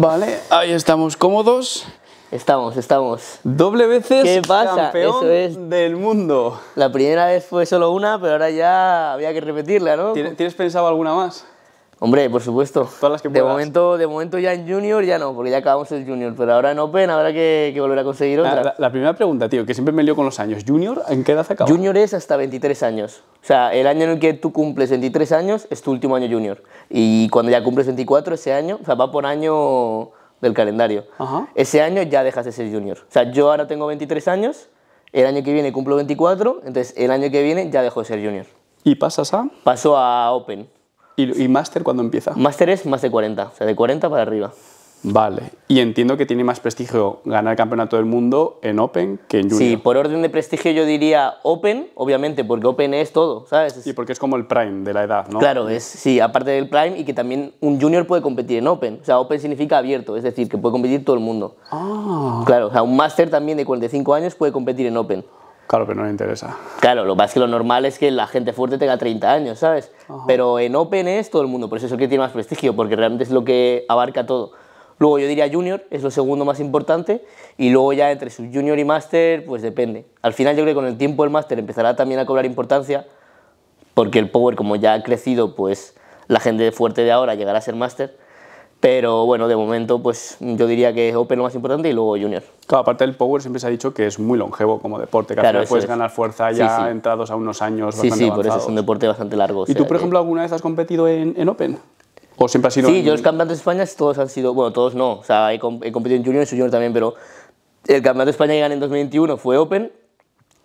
Vale, ahí estamos cómodos. Estamos, estamos. Doble veces campeón del mundo. La primera vez fue solo una, pero ahora ya había que repetirla, ¿no? ¿Tienes pensado alguna más? Hombre, por supuesto. las que De momento, de momento ya en Junior ya no, porque ya acabamos el Junior, pero ahora en Open habrá que, volver a conseguir otra. La, primera pregunta, tío, que siempre me lío con los años. ¿Junior en qué edad acaba? Junior es hasta 23 años. O sea, el año en el que tú cumples 23 años es tu último año Junior. Y cuando ya cumples 24 ese año, o sea, va por año del calendario. Ese año ya dejas de ser Junior. O sea, yo ahora tengo 23 años, el año que viene cumplo 24, entonces el año que viene ya dejo de ser Junior. ¿Y pasas a? Paso a Open. ¿Y, máster cuándo empieza? Máster es más de 40, o sea, de 40 para arriba. Vale, y entiendo que tiene más prestigio ganar el campeonato del mundo en Open que en Junior. Sí, por orden de prestigio yo diría Open, obviamente, porque Open es todo, ¿sabes? Y porque es como el prime de la edad, ¿no? Claro, es, sí, aparte del prime y que también un Junior puede competir en Open. O sea, Open significa abierto, es decir, que puede competir todo el mundo. Ah. Claro, o sea, un máster también de 45 años puede competir en Open. Claro, pero no le interesa. Claro, lo que que lo normal es que la gente fuerte tenga 30 años, ¿sabes? Pero en Open es todo el mundo, por eso es el que tiene más prestigio, porque realmente es lo que abarca todo. Luego yo diría Junior, es lo segundo más importante, y luego ya entre su Junior y Master, pues depende. Al final yo creo que con el tiempo el Master empezará también a cobrar importancia, porque el Power como ya ha crecido, pues la gente fuerte de ahora llegará a ser Master, pero bueno, de momento, pues yo diría que es Open lo más importante y luego Junior. Claro, aparte del Power siempre se ha dicho que es muy longevo como deporte, que claro, puedes ganar fuerza ya entrados a unos años sí, Sí, sí, por eso es un deporte bastante largo. ¿Y tú, por ejemplo, alguna vez has competido en, Open? ¿O siempre has sido.? Sí, yo los campeonatos de España todos han sido. Bueno, todos no. O sea, he, competido en Junior y Junior también, pero el campeonato de España que gané en 2021 fue Open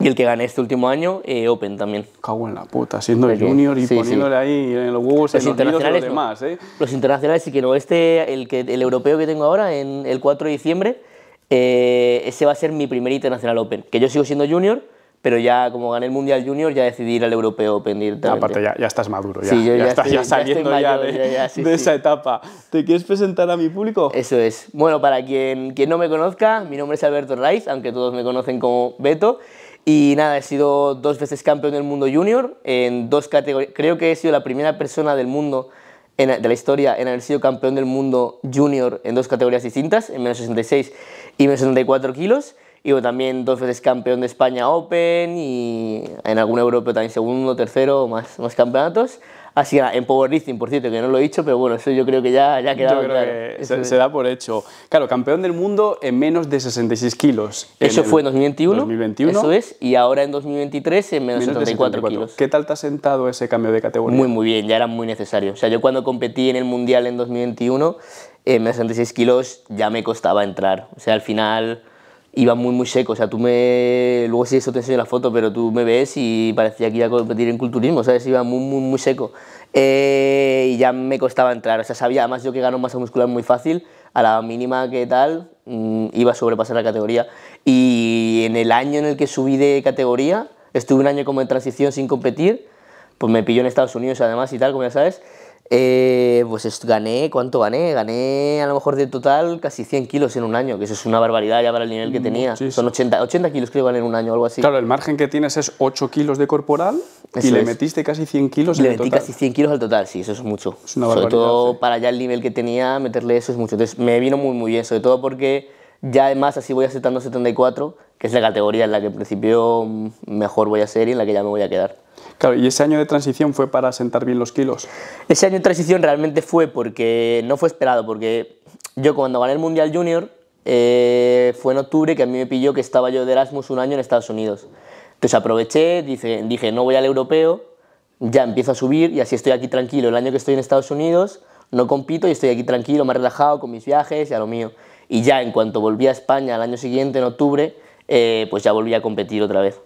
y el que gané este último año, eh, Open también. Cago en la puta, siendo junior y poniéndole ahí en los huevos los internacionales los, demás, ¿eh? Los internacionales sí que no. Este, el, que, el europeo que tengo ahora, en el 4 de diciembre, eh, ese va a ser mi primer internacional Open. Que yo sigo siendo junior, pero ya como gané el Mundial Junior ya decidí ir al Europeo Open Aparte ya, ya estás maduro, ya, ya, estás ya saliendo ya de, esa etapa. ¿Te quieres presentar a mi público? Eso es. Bueno, para quien, quien no me conozca, mi nombre es Alberto Rice aunque todos me conocen como Beto. Y nada, he sido dos veces campeón del mundo junior en dos categorías. Creo que he sido la primera persona del mundo, de la historia, en haber sido campeón del mundo junior en dos categorías distintas, en menos 66 y menos 74 kilos. Y también dos veces campeón de España Open y en algún europeo también segundo, tercero, más, más campeonatos. Así que en powerlifting, por cierto, que no lo he dicho, pero bueno, eso yo creo que ya, ya quedado se, da por hecho. Claro, campeón del mundo en menos de 66 kilos. Eso fue en 2021, Eso es, y ahora en 2023 en menos, de 74 kilos. ¿Qué tal te ha sentado ese cambio de categoría? Muy, muy bien, ya era muy necesario. O sea, yo cuando competí en el mundial en 2021, en eh, menos de 66 kilos ya me costaba entrar. O sea, al final iba muy, muy seco. O sea, tú me. Luego si eso te enseño la foto, pero tú me ves y parecía que iba a competir en culturismo, ¿sabes? Iba muy, muy, muy seco. Eh, y ya me costaba entrar. O sea, sabía, además yo que gano masa muscular muy fácil, a la mínima que tal, mm, iba a sobrepasar la categoría. Y en el año en el que subí de categoría, estuve un año como en transición sin competir, pues me pilló en Estados Unidos además y tal, como ya sabes. Eh, pues esto, gané, ¿cuánto gané? Gané a lo mejor de total casi 100 kilos en un año, que eso es una barbaridad ya para el nivel que tenía. Son 80, 80 kilos creo en un año, algo así. Claro, el margen que tienes es 8 kilos de corporal y le metiste casi 100 kilos le total. Le metí casi 100 kilos al total, sí, eso es mucho. Es una sobre todo para ya el nivel que tenía, meterle eso es mucho. Entonces me vino muy, muy bien, sobre todo porque ya además así voy aceptando 74, que es la categoría en la que en principio mm, mejor voy a ser y en la que ya me voy a quedar. Claro, ¿y ese año de transición fue para sentar bien los kilos? Ese año de transición realmente fue porque no fue esperado, porque yo cuando gané el Mundial Junior eh, fue en octubre que a mí me pilló que estaba yo de Erasmus un año en Estados Unidos. Entonces aproveché, dije, dije no voy al europeo, ya empiezo a subir y así estoy aquí tranquilo. El año que estoy en Estados Unidos no compito y estoy aquí tranquilo, más relajado con mis viajes y a lo mío. Y ya en cuanto volví a España al año siguiente, en octubre, eh, pues ya volví a competir otra vez.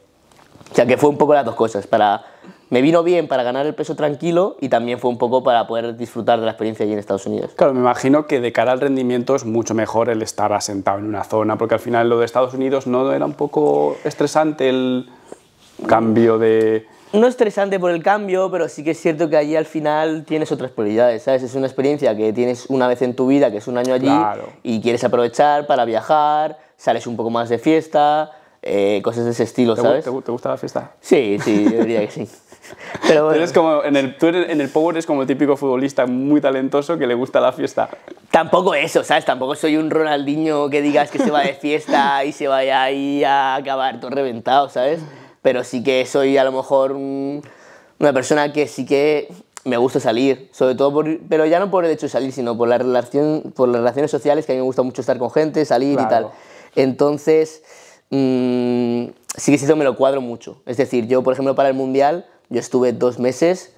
O sea que fue un poco las dos cosas, para me vino bien para ganar el peso tranquilo y también fue un poco para poder disfrutar de la experiencia allí en Estados Unidos. Claro, me imagino que de cara al rendimiento es mucho mejor el estar asentado en una zona, porque al final lo de Estados Unidos no era un poco estresante el cambio de... No estresante por el cambio, pero sí que es cierto que allí al final tienes otras prioridades, ¿sabes? Es una experiencia que tienes una vez en tu vida, que es un año allí, y quieres aprovechar para viajar, sales un poco más de fiesta, eh, cosas de ese estilo, ¿sabes? ¿Te, te gusta la fiesta? Sí, sí, yo diría que sí. Pero Tú eres como, en el, Power es como el típico futbolista muy talentoso que le gusta la fiesta. Tampoco eso, ¿sabes? Tampoco soy un Ronaldinho que digas que se va de fiesta y se vaya ahí a acabar todo reventado, ¿sabes? Pero sí que soy a lo mejor una persona que sí que me gusta salir, sobre todo por, pero ya no por el hecho de salir, sino por la relación, por las relaciones sociales, que a mí me gusta mucho estar con gente, salir y tal. Entonces, mm, sí que sí me lo cuadro mucho. Es decir, yo, por ejemplo, para el Mundial yo estuve dos meses,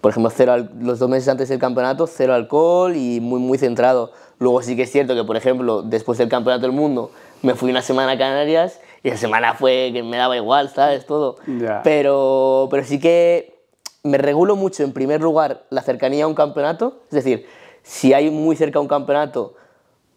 por ejemplo, cero los dos meses antes del campeonato, cero alcohol y muy, muy centrado. Luego sí que es cierto que, por ejemplo, después del campeonato del mundo, me fui una semana a Canarias y la semana fue que me daba igual, ¿sabes? Todo. Pero, pero sí que me regulo mucho, en primer lugar, la cercanía a un campeonato. Es decir, si hay muy cerca un campeonato,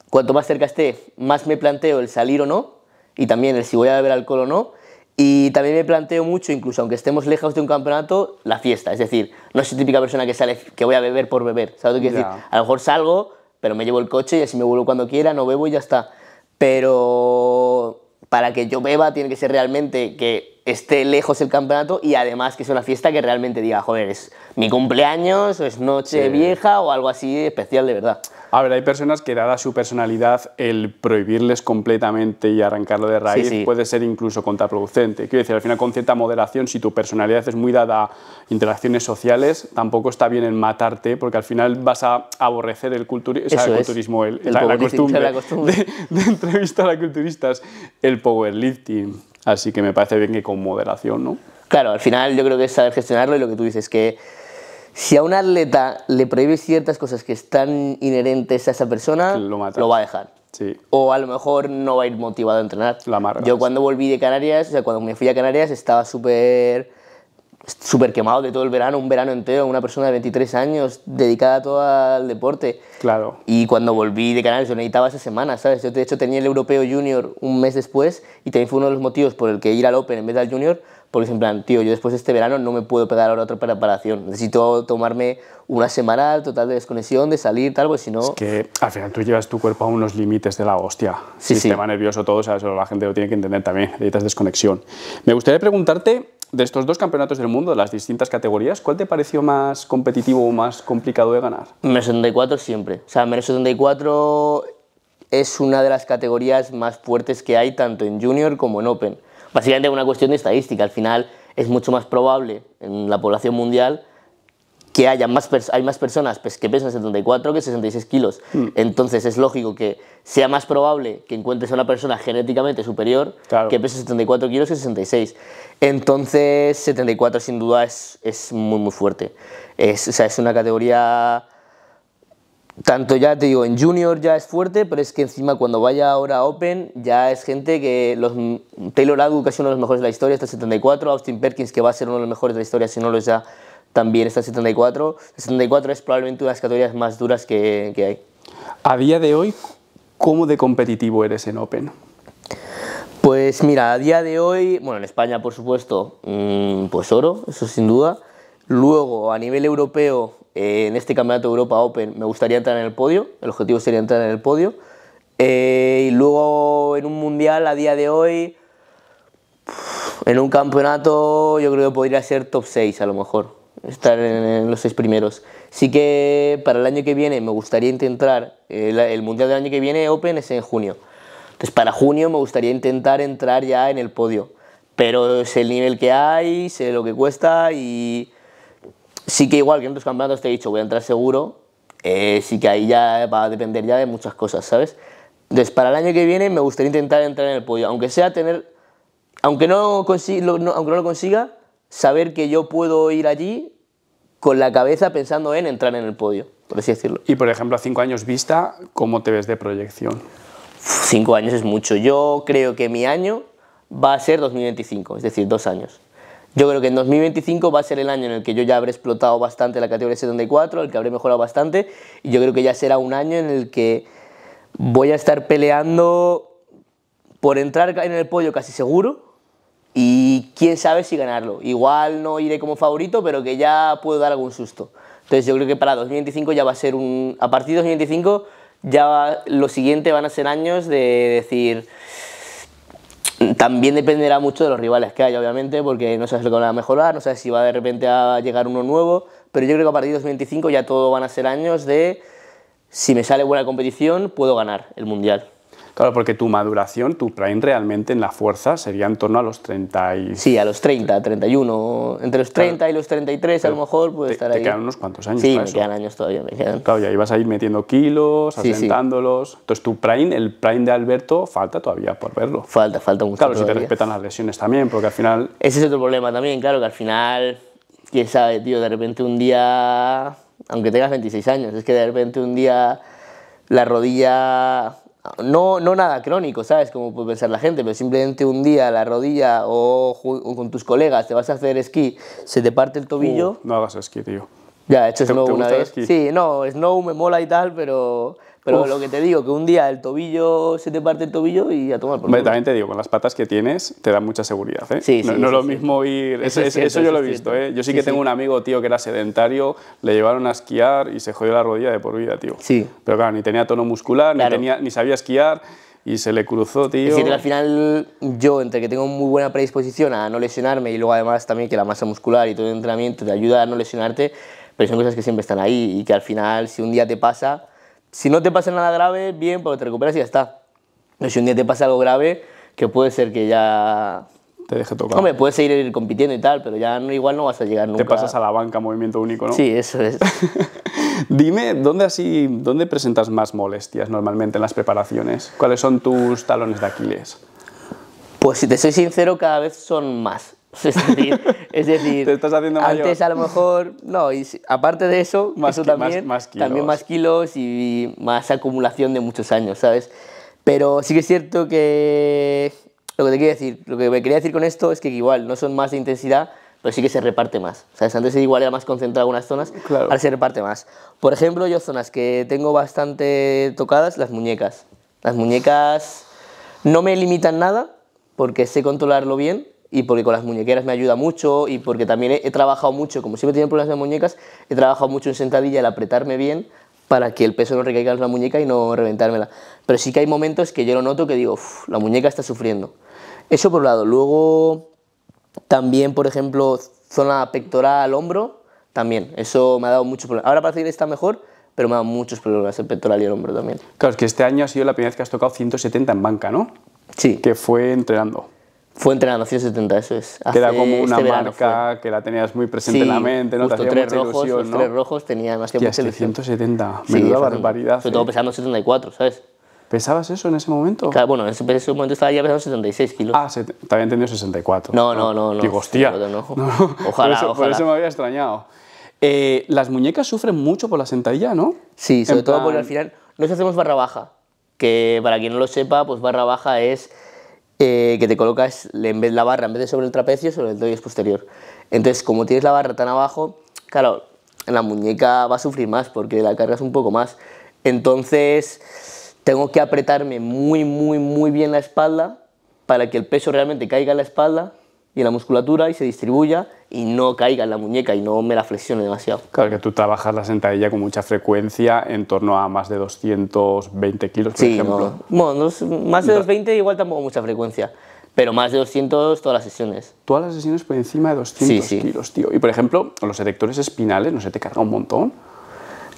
cuanto más cerca esté, más me planteo el salir o no, y también el si voy a beber alcohol o no. Y también me planteo mucho, incluso aunque estemos lejos de un campeonato, la fiesta. Es decir, no soy típica persona que sale, que voy a beber por beber. ¿Sabes que A lo mejor salgo, pero me llevo el coche y así me vuelvo cuando quiera, no bebo y ya está. Pero para que yo beba tiene que ser realmente que esté lejos el campeonato y además que es una fiesta que realmente diga, joder, es mi cumpleaños o es noche vieja o algo así especial de verdad. A ver, hay personas que dada su personalidad, el prohibirles completamente y arrancarlo de raíz puede ser incluso contraproducente. Quiero decir, al final con cierta moderación, si tu personalidad es muy dada a interacciones sociales, tampoco está bien en matarte porque al final vas a aborrecer el, culturismo, el, el la, costumbre, De, de entrevistar a culturistas, el powerlifting Así que me parece bien que con moderación, ¿no? Claro, al final yo creo que es saber gestionarlo y lo que tú dices, que si a un atleta le prohíbes ciertas cosas que están inherentes a esa persona, lo, va a dejar. Sí. O a lo mejor no va a ir motivado a entrenar. La yo cuando volví de Canarias, o sea, cuando me fui a Canarias estaba súper súper quemado de todo el verano, un verano entero, una persona de 23 años, dedicada a todo al deporte. Claro. Y cuando volví de Canarias, yo necesitaba esa semana, ¿sabes? Yo de hecho tenía el Europeo Junior un mes después y también fue uno de los motivos por el que ir al Open en vez del Junior, porque en tío, yo después de este verano no me puedo pegar ahora otra preparación, necesito tomarme una semana total de desconexión, de salir, tal, pues si no... Es que al final tú llevas tu cuerpo a unos límites de la hostia, sí, sistema nervioso todo, o la gente lo tiene que entender también, necesitas desconexión. Me gustaría preguntarte de estos dos campeonatos del mundo, de las distintas categorías, ¿cuál te pareció más competitivo o más complicado de ganar? Menos 74 siempre. O sea, menos 74 es una de las categorías más fuertes que hay tanto en junior como en open. Básicamente es una cuestión de estadística. Al final es mucho más probable en la población mundial que haya más hay más personas pues, que pesan 74 que 66 kilos. Hmm. Entonces es lógico que sea más probable que encuentres a una persona genéticamente superior que pesa 74 kilos que 66. Entonces 74 sin duda es, muy muy fuerte. Es, es una categoría... Tanto ya te digo, en junior ya es fuerte, pero es que encima cuando vaya ahora a Open ya es gente que los Taylor Adu, que es uno de los mejores de la historia, está 74, Austin Perkins, que va a ser uno de los mejores de la historia, si no lo es ya también está 74. 74 es probablemente una de las categorías más duras que, que hay. A día de hoy, ¿cómo de competitivo eres en Open? Pues mira, a día de hoy, bueno, en España por supuesto, mm, pues oro, eso sin duda. Luego, a nivel europeo, eh, en este Campeonato Europa Open me gustaría entrar en el podio, el objetivo sería entrar en el podio. Eh, y luego en un mundial a día de hoy, en un campeonato yo creo que podría ser top 6 a lo mejor estar en, los seis primeros. Sí que para el año que viene me gustaría intentar, eh, el, Mundial del año que viene, Open es en junio. Entonces para junio me gustaría intentar entrar ya en el podio. Pero es el nivel que hay, sé lo que cuesta y sí que igual que en otros campeonatos te he dicho voy a entrar seguro, eh, sí que ahí ya va a depender ya de muchas cosas, ¿sabes? Entonces para el año que viene me gustaría intentar entrar en el podio, aunque sea tener, aunque no, aunque no lo consiga, saber que yo puedo ir allí con la cabeza pensando en entrar en el podio, por así decirlo. Y por ejemplo, a cinco años vista, ¿cómo te ves de proyección? cinco años es mucho. Yo creo que mi año va a ser 2025, es decir, dos años. Yo creo que en 2025 va a ser el año en el que yo ya habré explotado bastante la categoría 74, el que habré mejorado bastante, y yo creo que ya será un año en el que voy a estar peleando por entrar en el podio casi seguro y quién sabe si ganarlo. Igual no iré como favorito, pero que ya puedo dar algún susto. Entonces yo creo que para 2025 ya va a ser un... A partir de 2025 ya lo siguiente van a ser años de decir... También dependerá mucho de los rivales que haya, obviamente, porque no sabes lo que van a mejorar, no sabes si va de repente a llegar uno nuevo, pero yo creo que a partir de 2025 ya todo van a ser años de si me sale buena competición, puedo ganar el Mundial. Claro, porque tu maduración, tu prime realmente en la fuerza sería en torno a los 30 y... Sí, a los 30, 31, entre los 30 y los 33 a lo mejor puede estar ahí. Te quedan unos cuantos años. Sí, me quedan años todavía, Claro, y ahí vas a ir metiendo kilos, asentándolos. Entonces tu prime, el prime de Alberto, falta todavía por verlo. Falta, falta mucho. Claro, si te respetan las lesiones también, porque al final... Ese es otro problema también, claro, que al final, quién sabe, tío, de repente un día, aunque tengas 26 años, es que de repente un día la rodilla no, no nada crónico, ¿sabes? Como puede pensar la gente, pero simplemente un día la rodilla o, con tus colegas te vas a hacer esquí, se te parte el tobillo. no hagas esquí, tío. Ya, he hecho snow una vez. Sí, no, snow me mola y tal, pero pero lo que te digo, que un día el tobillo se te parte el tobillo y a tomar por culo. También te digo, con las patas que tienes te da mucha seguridad. ¿eh? no, es lo mismo ir. Eso, yo lo he visto. ¿eh? Yo sí, que tengo un amigo, tío, que era sedentario, le llevaron a esquiar y se jodió la rodilla de por vida, tío. Sí. Pero claro, ni tenía tono muscular, ni, tenía, ni sabía esquiar y se le cruzó, tío. Es al final yo, entre que tengo muy buena predisposición a no lesionarme y luego además también que la masa muscular y todo el entrenamiento te ayuda a no lesionarte, pero son cosas que siempre están ahí y que al final si un día te pasa, si no te pasa nada grave, bien, porque te recuperas y ya está. Pero si un día te pasa algo grave, que puede ser que ya... Te deje tocar. Hombre, puedes seguir compitiendo y tal, pero ya no, igual no vas a llegar nunca. Te pasas a la banca, movimiento único, ¿no? Sí, eso es. Dime, ¿dónde, así, ¿dónde presentas más molestias normalmente en las preparaciones? ¿Cuáles son tus talones de Aquiles? Pues si te soy sincero, cada vez son más. Es decir, antes a lo mejor, no, y aparte de eso, más, también, más, kilos. también más kilos y más acumulación de muchos años, ¿sabes? Pero sí que es cierto que lo que te quería decir, lo que me quería decir con esto es que igual no son más de intensidad, pero sí que se reparte más. ¿Sabes? Antes igual era más concentrado en algunas zonas, ahora se reparte más. Por ejemplo, yo zonas que tengo bastante tocadas, las muñecas. Las muñecas no me limitan nada porque sé controlarlo bien, y porque con las muñequeras me ayuda mucho y porque también he, trabajado mucho, como siempre tienen problemas de muñecas, he trabajado mucho en sentadilla el apretarme bien para que el peso no recaiga en la muñeca y no reventármela. Pero sí que hay momentos que yo lo noto que digo, la muñeca está sufriendo. Eso por un lado. Luego también, por ejemplo, zona pectoral, hombro, también. Eso me ha dado muchos problemas. Ahora parece que está mejor, pero me ha dado muchos problemas el pectoral y el hombro también. Claro, es que este año ha sido la primera vez que has tocado 170 en banca, ¿no? Sí. Que fue entrenando. Fue entrenando la 170, eso es. Que Queda como una este marca que la tenías muy presente en la mente, ¿no? Te tres rojos, tres rojos tenía más que 170, ilusión. menuda barbaridad. Sobre todo ¿eh? pesando 74, ¿sabes? ¿Pesabas eso en ese momento? Claro, bueno, en ese, momento estaba ya pesando 76 kilos. Ah, se, te 64. No, no, no. no Digo, hostia. Ojalá, ojalá. Por eso me había extrañado. Eh, las muñecas sufren mucho por la sentadilla, ¿no? Sí, sobre todo porque al final nos hacemos barra baja. Que para quien no lo sepa, pues barra baja es eh, que te colocas en vez la barra, en vez de sobre el trapecio, sobre el es posterior. Entonces, como tienes la barra tan abajo, claro, la muñeca va a sufrir más porque la cargas un poco más. Entonces, tengo que apretarme muy, muy, muy bien la espalda para que el peso realmente caiga en la espalda y la musculatura y se distribuya y no caiga en la muñeca y no me la flexione demasiado. Claro, que tú trabajas la sentadilla con mucha frecuencia, en torno a más de 220 kilos, por ejemplo. No. Bueno, más de 220 igual tampoco mucha frecuencia, pero más de 200 todas las sesiones. Todas las sesiones por encima de 200 kilos, tío. Y por ejemplo, los erectores espinales, ¿no se te carga un montón?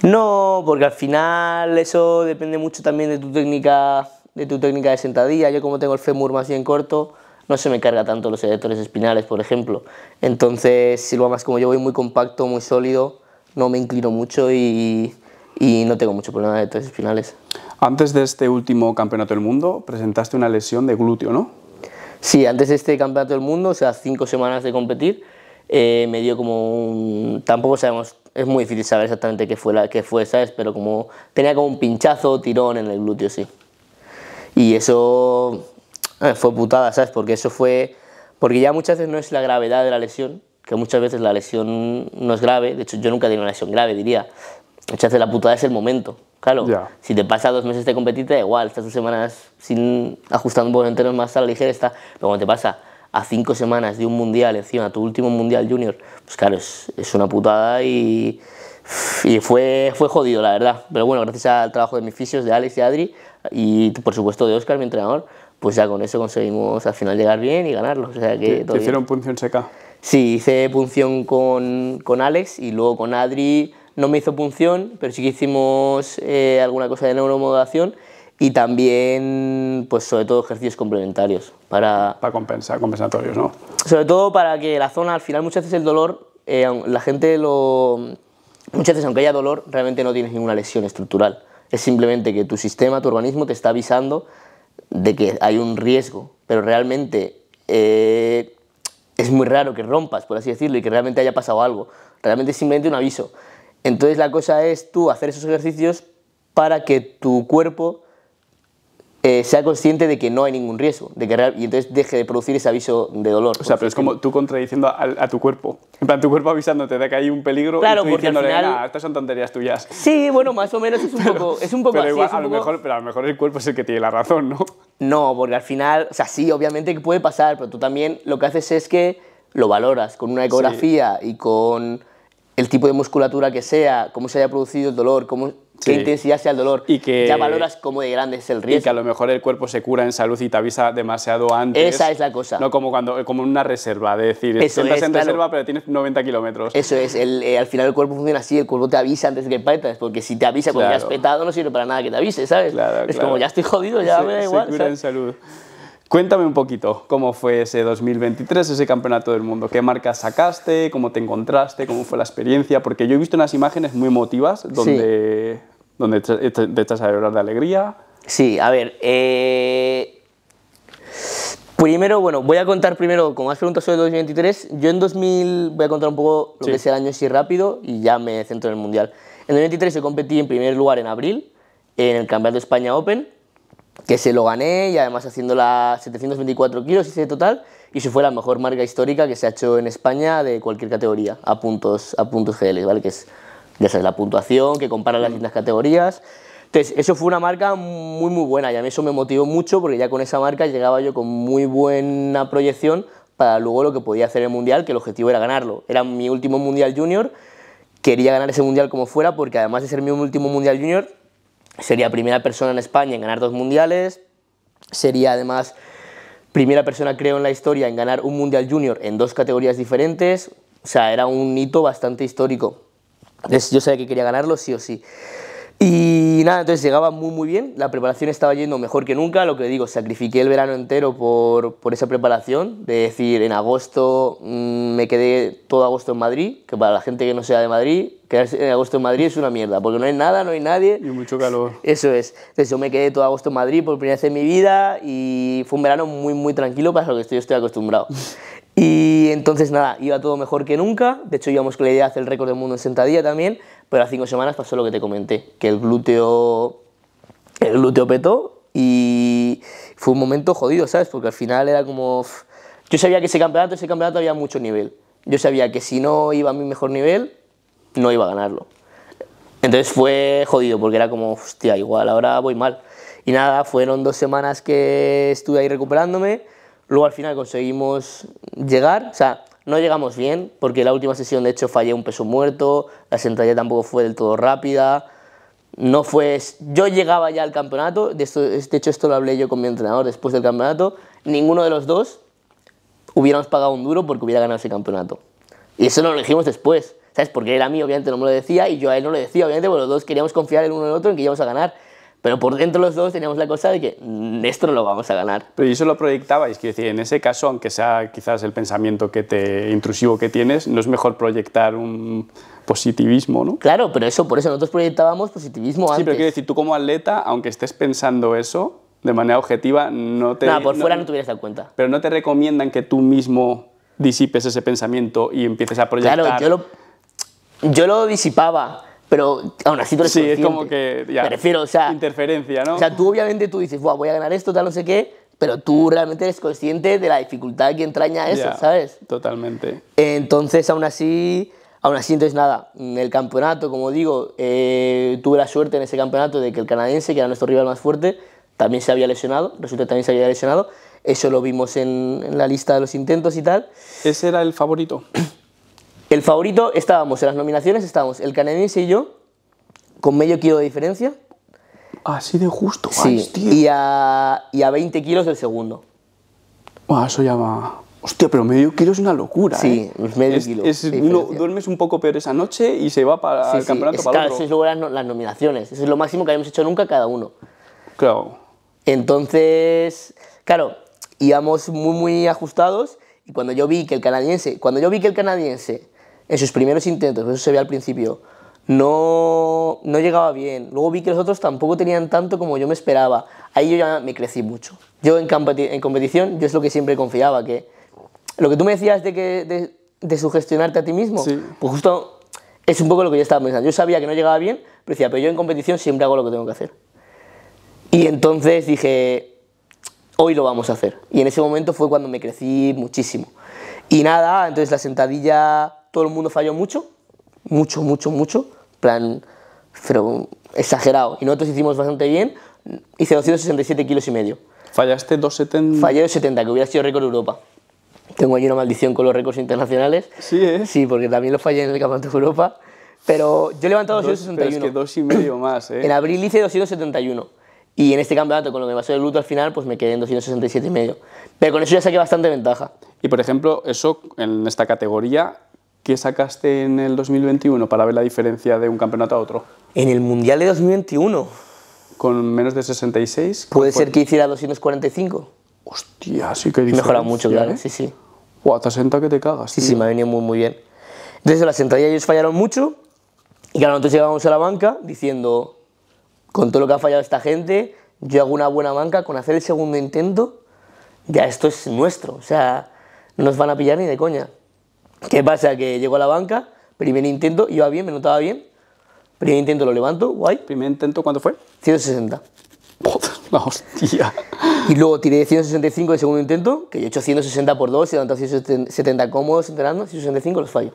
No, porque al final eso depende mucho también de tu técnica de, tu técnica de sentadilla. Yo como tengo el fémur más bien corto, no se me carga tanto los electores espinales, por ejemplo. Entonces, si lo amas como yo voy muy compacto, muy sólido, no me inclino mucho y, no tengo mucho problema de electores espinales. Antes de este último Campeonato del Mundo, presentaste una lesión de glúteo, ¿no? Sí, antes de este Campeonato del Mundo, o sea, cinco semanas de competir, eh, me dio como un... Tampoco sabemos, es muy difícil saber exactamente qué fue, la, qué fue, ¿sabes? Pero como tenía como un pinchazo, tirón en el glúteo, sí. Y eso Ah, fue putada, ¿sabes? Porque eso fue... Porque ya muchas veces no es la gravedad de la lesión, que muchas veces la lesión no es grave, de hecho yo nunca he una lesión grave, diría. Muchas veces la putada es el momento, claro. Si te pasa dos meses de competir, da igual, estás dos semanas sin ajustando un poco entero más a la ligera, está. Pero cuando te pasa a cinco semanas de un mundial, encima tu último mundial junior, pues claro, es, una putada y, y fue, fue jodido, la verdad. Pero bueno, gracias al trabajo de mis fisios, de Alex y Adri, y por supuesto de Oscar, mi entrenador, pues ya con eso conseguimos al final llegar bien y ganarlo, O sea que ¿Te, hicieron punción seca? Sí, hice punción con, con, Alex y luego con Adri no me hizo punción, pero sí que hicimos eh, alguna cosa de neuromodulación y también, pues sobre todo ejercicios complementarios para... Para compensar, compensatorios, ¿no? Sobre todo para que la zona, al final muchas veces el dolor, eh, la gente lo... Muchas veces aunque haya dolor, realmente no tienes ninguna lesión estructural. Es simplemente que tu sistema, tu organismo te está avisando de que hay un riesgo, pero realmente eh, es muy raro que rompas, por así decirlo, y que realmente haya pasado algo. Realmente es simplemente un aviso. Entonces la cosa es tú hacer esos ejercicios para que tu cuerpo eh, sea consciente de que no hay ningún riesgo, de y entonces deje de producir ese aviso de dolor. O sea, pero es como tú contradiciendo a, tu cuerpo. En plan, tu cuerpo avisándote de que hay un peligro y tú diciéndole, final... estas son tonterías tuyas. Sí, bueno, más o menos es un poco, así, mejor, pero a lo mejor el cuerpo es el que tiene la razón, ¿no? No, porque al final, o sea, sí, obviamente que puede pasar, pero tú también lo que haces es que lo valoras con una ecografía y con el tipo de musculatura que sea, cómo se haya producido el dolor, cómo qué intensidad sea el dolor. Y que, ya valoras como de grande es el riesgo. Y que a lo mejor el cuerpo se cura en salud y te avisa demasiado antes. Esa es la cosa. No como cuando como una reserva, de decir, Eso estás en reserva pero tienes 90 kilómetros. Eso es, el, eh, al final el cuerpo funciona así, el cuerpo te avisa antes de que petas, porque si te avisa cuando porque has petado no sirve para nada que te avise, ¿sabes? es como ya estoy jodido, ya me da igual. Se cura en salud. Cuéntame un poquito cómo fue ese 2023, ese campeonato del mundo. ¿Qué marcas sacaste? ¿Cómo te encontraste? ¿Cómo fue la experiencia? Porque yo he visto unas imágenes muy emotivas donde, donde te, a de alegría. Sí, a ver. Eh, primero, bueno, voy a contar primero, como has preguntado sobre el 2023, yo en 2000 voy a contar un poco lo que es el año así rápido y ya me centro en el Mundial. En 2023 yo competí en primer lugar en abril en el Campeonato España Open que se lo gané y además haciendo las 724 kilos hice total y se fue la mejor marca histórica que se ha hecho en España de cualquier categoría a puntos a puntos GL, ¿vale? Que es esa la puntuación que compara las mm. distintas categorías. Entonces, eso fue una marca muy muy buena y a mí eso me motivó mucho porque ya con esa marca llegaba yo con muy buena proyección para luego lo que podía hacer el mundial, que el objetivo era ganarlo. Era mi último mundial junior, quería ganar ese mundial como fuera porque además de ser mi último mundial junior Sería primera persona en España en ganar dos mundiales, sería además primera persona creo en la historia en ganar un mundial junior en dos categorías diferentes, o sea, era un hito bastante histórico. yo sabía que quería ganarlo sí o sí. Y nada, entonces llegaba muy muy bien, la preparación estaba yendo mejor que nunca, lo que digo, sacrifiqué el verano entero por, esa preparación, de decir, en agosto mm, me quedé todo agosto en Madrid, que para la gente que no sea de Madrid, quedarse en agosto en Madrid es una mierda, porque no hay nada, no hay nadie. Y mucho calor. Eso es. Entonces yo me quedé todo agosto en Madrid por primera vez en mi vida y fue un verano muy muy tranquilo para lo que estoy, estoy acostumbrado. Y entonces nada, iba todo mejor que nunca, de hecho íbamos con la idea de hacer el récord del mundo en sentadilla también, pero a cinco semanas pasó lo que te comenté, que el glúteo, el glúteo petó y fue un momento jodido, ¿sabes? Porque al final era como... Yo sabía que ese campeonato, ese campeonato había mucho nivel. Yo sabía que si no iba a mi mejor nivel, no iba a ganarlo. Entonces fue jodido porque era como, hostia, igual, ahora voy mal. Y nada, fueron dos semanas que estuve ahí recuperándome. Luego al final conseguimos llegar. O sea, no llegamos bien, porque la última sesión de hecho fallé un peso muerto, la sentadilla tampoco fue del todo rápida, no fue... Yo llegaba ya al campeonato, de, esto, hecho esto lo hablé yo con mi entrenador después del campeonato, ninguno de los dos hubiéramos pagado un duro porque hubiera ganado ese campeonato. Y eso lo elegimos después, ¿sabes? Porque él a mí obviamente no me lo decía y yo a él no lo decía, obviamente, porque los dos queríamos confiar el uno en el otro en que íbamos a ganar. Pero por dentro los dos teníamos la cosa de que esto no lo vamos a ganar. Pero eso lo proyectabais, quiero decir, en ese caso, aunque sea quizás el pensamiento que te, intrusivo que tienes, no es mejor proyectar un positivismo, ¿no? Claro, pero eso, por eso nosotros proyectábamos positivismo antes. Sí, pero quiero decir, tú como atleta, aunque estés pensando eso, de manera objetiva, no te... Nada, por fuera no te hubieras dado cuenta. Pero no te recomiendan que tú mismo disipes ese pensamiento y empieces a proyectar... Claro, yo lo, yo lo disipaba, pero aún así tú eres consciente. es como que, ya, sea... Interferencia, ¿no? O sea, tú obviamente tú dices, voy a ganar esto, tal, no sé qué, pero tú realmente eres consciente de la dificultad que entraña eso, ¿sabes? Totalmente. Entonces, aún así... Aún así, entonces nada, en el campeonato, como digo, eh, tuve la suerte en ese campeonato de que el canadiense, que era nuestro rival más fuerte, también se había lesionado, resulta que también se había lesionado, eso lo vimos en la lista de los intentos y tal. ¿Ese era el favorito? El favorito estábamos, en las nominaciones estábamos el canadiense y yo, con medio kilo de diferencia. Así de justo, sí. Y, a, 20 kilos del segundo. eso ya va. Hostia, pero medio kilo es una locura. Sí, eh. medio kilo. duermes un poco peor esa noche y se va para el campeonato. para claro, es las, las, nominaciones. Eso es lo máximo que habíamos hecho nunca cada uno. Claro. Entonces, claro, íbamos muy, muy ajustados. Y cuando yo vi que el canadiense, cuando yo vi que el canadiense en sus primeros intentos, eso se ve al principio, no, no llegaba bien. Luego vi que los otros tampoco tenían tanto como yo me esperaba. Ahí yo ya me crecí mucho. Yo en, en competición, yo es lo que siempre confiaba, que lo que tú me decías de, que, de, sugestionarte a ti mismo, pues justo es un poco lo que yo estaba pensando. Yo sabía que no llegaba bien, pero decía, pero yo en competición siempre hago lo que tengo que hacer. Y entonces dije, hoy lo vamos a hacer. Y en ese momento fue cuando me crecí muchísimo. Y nada, entonces la sentadilla todo el mundo falló mucho, mucho, mucho, mucho, plan, pero exagerado. Y nosotros hicimos bastante bien, hice 267 kilos y medio. ¿Fallaste 270? Fallé 70 que hubiera sido récord Europa. Tengo allí una maldición con los récords internacionales. Sí, ¿eh? Sí, porque también lo fallé en el Campeonato de Europa. Pero yo he levantado 261. Pero es que dos y medio más, ¿eh? En abril hice 271. Y en este campeonato, con lo que pasó el luto al final, pues me quedé en 267 y medio. Pero con eso ya saqué bastante ventaja. Y por ejemplo, eso en esta categoría, ¿Qué sacaste en el 2021 para ver la diferencia de un campeonato a otro? En el Mundial de 2021. Con menos de 66. ¿Puede ser que hiciera 245? Hostia, sí que diferencia. Mejorado mucho, claro, ¿eh? sí, sí. Guau, te has que te cagas. Sí, sí, me ha venido muy, muy bien. Entonces, la sentadilla ellos fallaron mucho. Y claro, nosotros llegábamos a la banca diciendo, con todo lo que ha fallado esta gente, yo hago una buena banca, con hacer el segundo intento, ya esto es nuestro. O sea, no nos van a pillar ni de coña. ¿Qué pasa? Que llegó a la banca, primer intento, iba bien, me notaba bien. Primer intento lo levanto, guay. ¿Primer intento cuánto fue? 160. Joder, la hostia. Y luego tiré 165 el segundo intento, que yo he hecho 160 por 2, he levantado 170 cómodos, entrenando, 165 los fallo.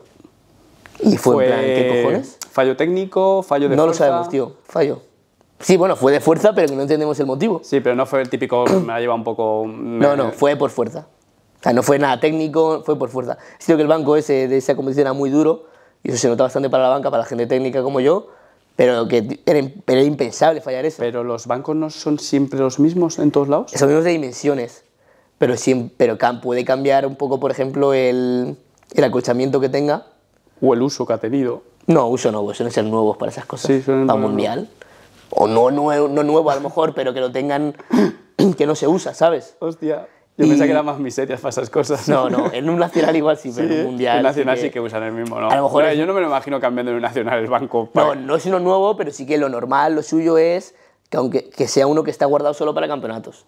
Y fue, en plan, ¿qué cojones? Fallo técnico, fallo de no fuerza. No lo sabemos, tío, fallo. Sí, bueno, fue de fuerza, pero no entendemos el motivo. Sí, pero no fue el típico, me ha llevado un poco... No, no, fue por fuerza. O sea, no fue nada técnico, fue por fuerza. Sino que el banco ese de esa competición era muy duro y eso se nota bastante para la banca, para la gente técnica como yo, pero que era, impensable fallar eso. Pero los bancos no son siempre los mismos en todos lados. Son mismos de dimensiones, pero, pero puede cambiar un poco, por ejemplo, el, el acolchamiento que tenga. O el uso que ha tenido. No, uso nuevo, suelen ser nuevos para esas cosas. para mundial. O no, no, no nuevo a lo mejor, pero que lo tengan, que no se usa, ¿sabes? Hostia. Yo pensaba que era más miseria para esas cosas. No, no, en un nacional igual sí, pero en un mundial. En un nacional sí que... usan el mismo, ¿no? A lo mejor. Yo no me lo imagino cambiando en un nacional el banco. No, no es uno nuevo, pero sí que lo normal, lo suyo es que, aunque, que sea uno que está guardado solo para campeonatos.